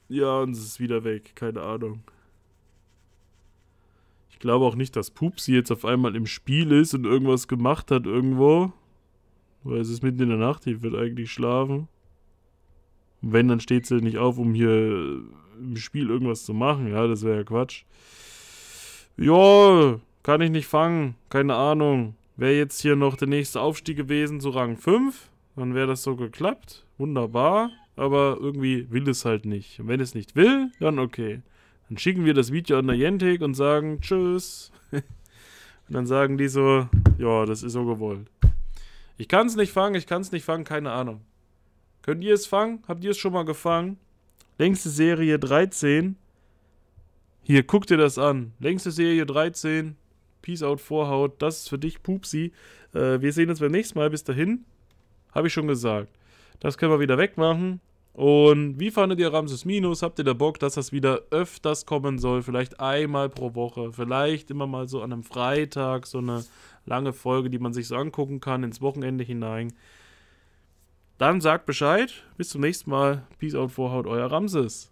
Ja, und es ist wieder weg. Keine Ahnung. Ich glaube auch nicht, dass Pupsi jetzt auf einmal im Spiel ist und irgendwas gemacht hat irgendwo. Weil es ist mitten in der Nacht, die wird eigentlich schlafen. Und wenn, dann steht sie nicht auf, um hier im Spiel irgendwas zu machen. Ja, das wäre ja Quatsch. Jo, kann ich nicht fangen. Keine Ahnung. Wäre jetzt hier noch der nächste Aufstieg gewesen zu Rang 5, dann wäre das so geklappt. Wunderbar. Aber irgendwie will es halt nicht. Und wenn es nicht will, dann okay. Dann schicken wir das Video an Niantic und sagen Tschüss. und dann sagen die so, ja, das ist so gewollt. Ich kann es nicht fangen, ich kann es nicht fangen, keine Ahnung. Könnt ihr es fangen? Habt ihr es schon mal gefangen? Längste Serie 13. Hier, guck dir das an. Längste Serie 13. Peace out, Vorhaut. Das ist für dich, Pupsi. Äh, wir sehen uns beim nächsten Mal. Bis dahin. Habe ich schon gesagt. Das können wir wieder wegmachen. Und wie fandet ihr Ramses Minus? Habt ihr da Bock, dass das wieder öfters kommen soll? Vielleicht einmal pro Woche, vielleicht immer mal so an einem Freitag, so eine lange Folge, die man sich so angucken kann, ins Wochenende hinein. Dann sagt Bescheid. Bis zum nächsten Mal. Peace out, Vorhaut, euer Ramses.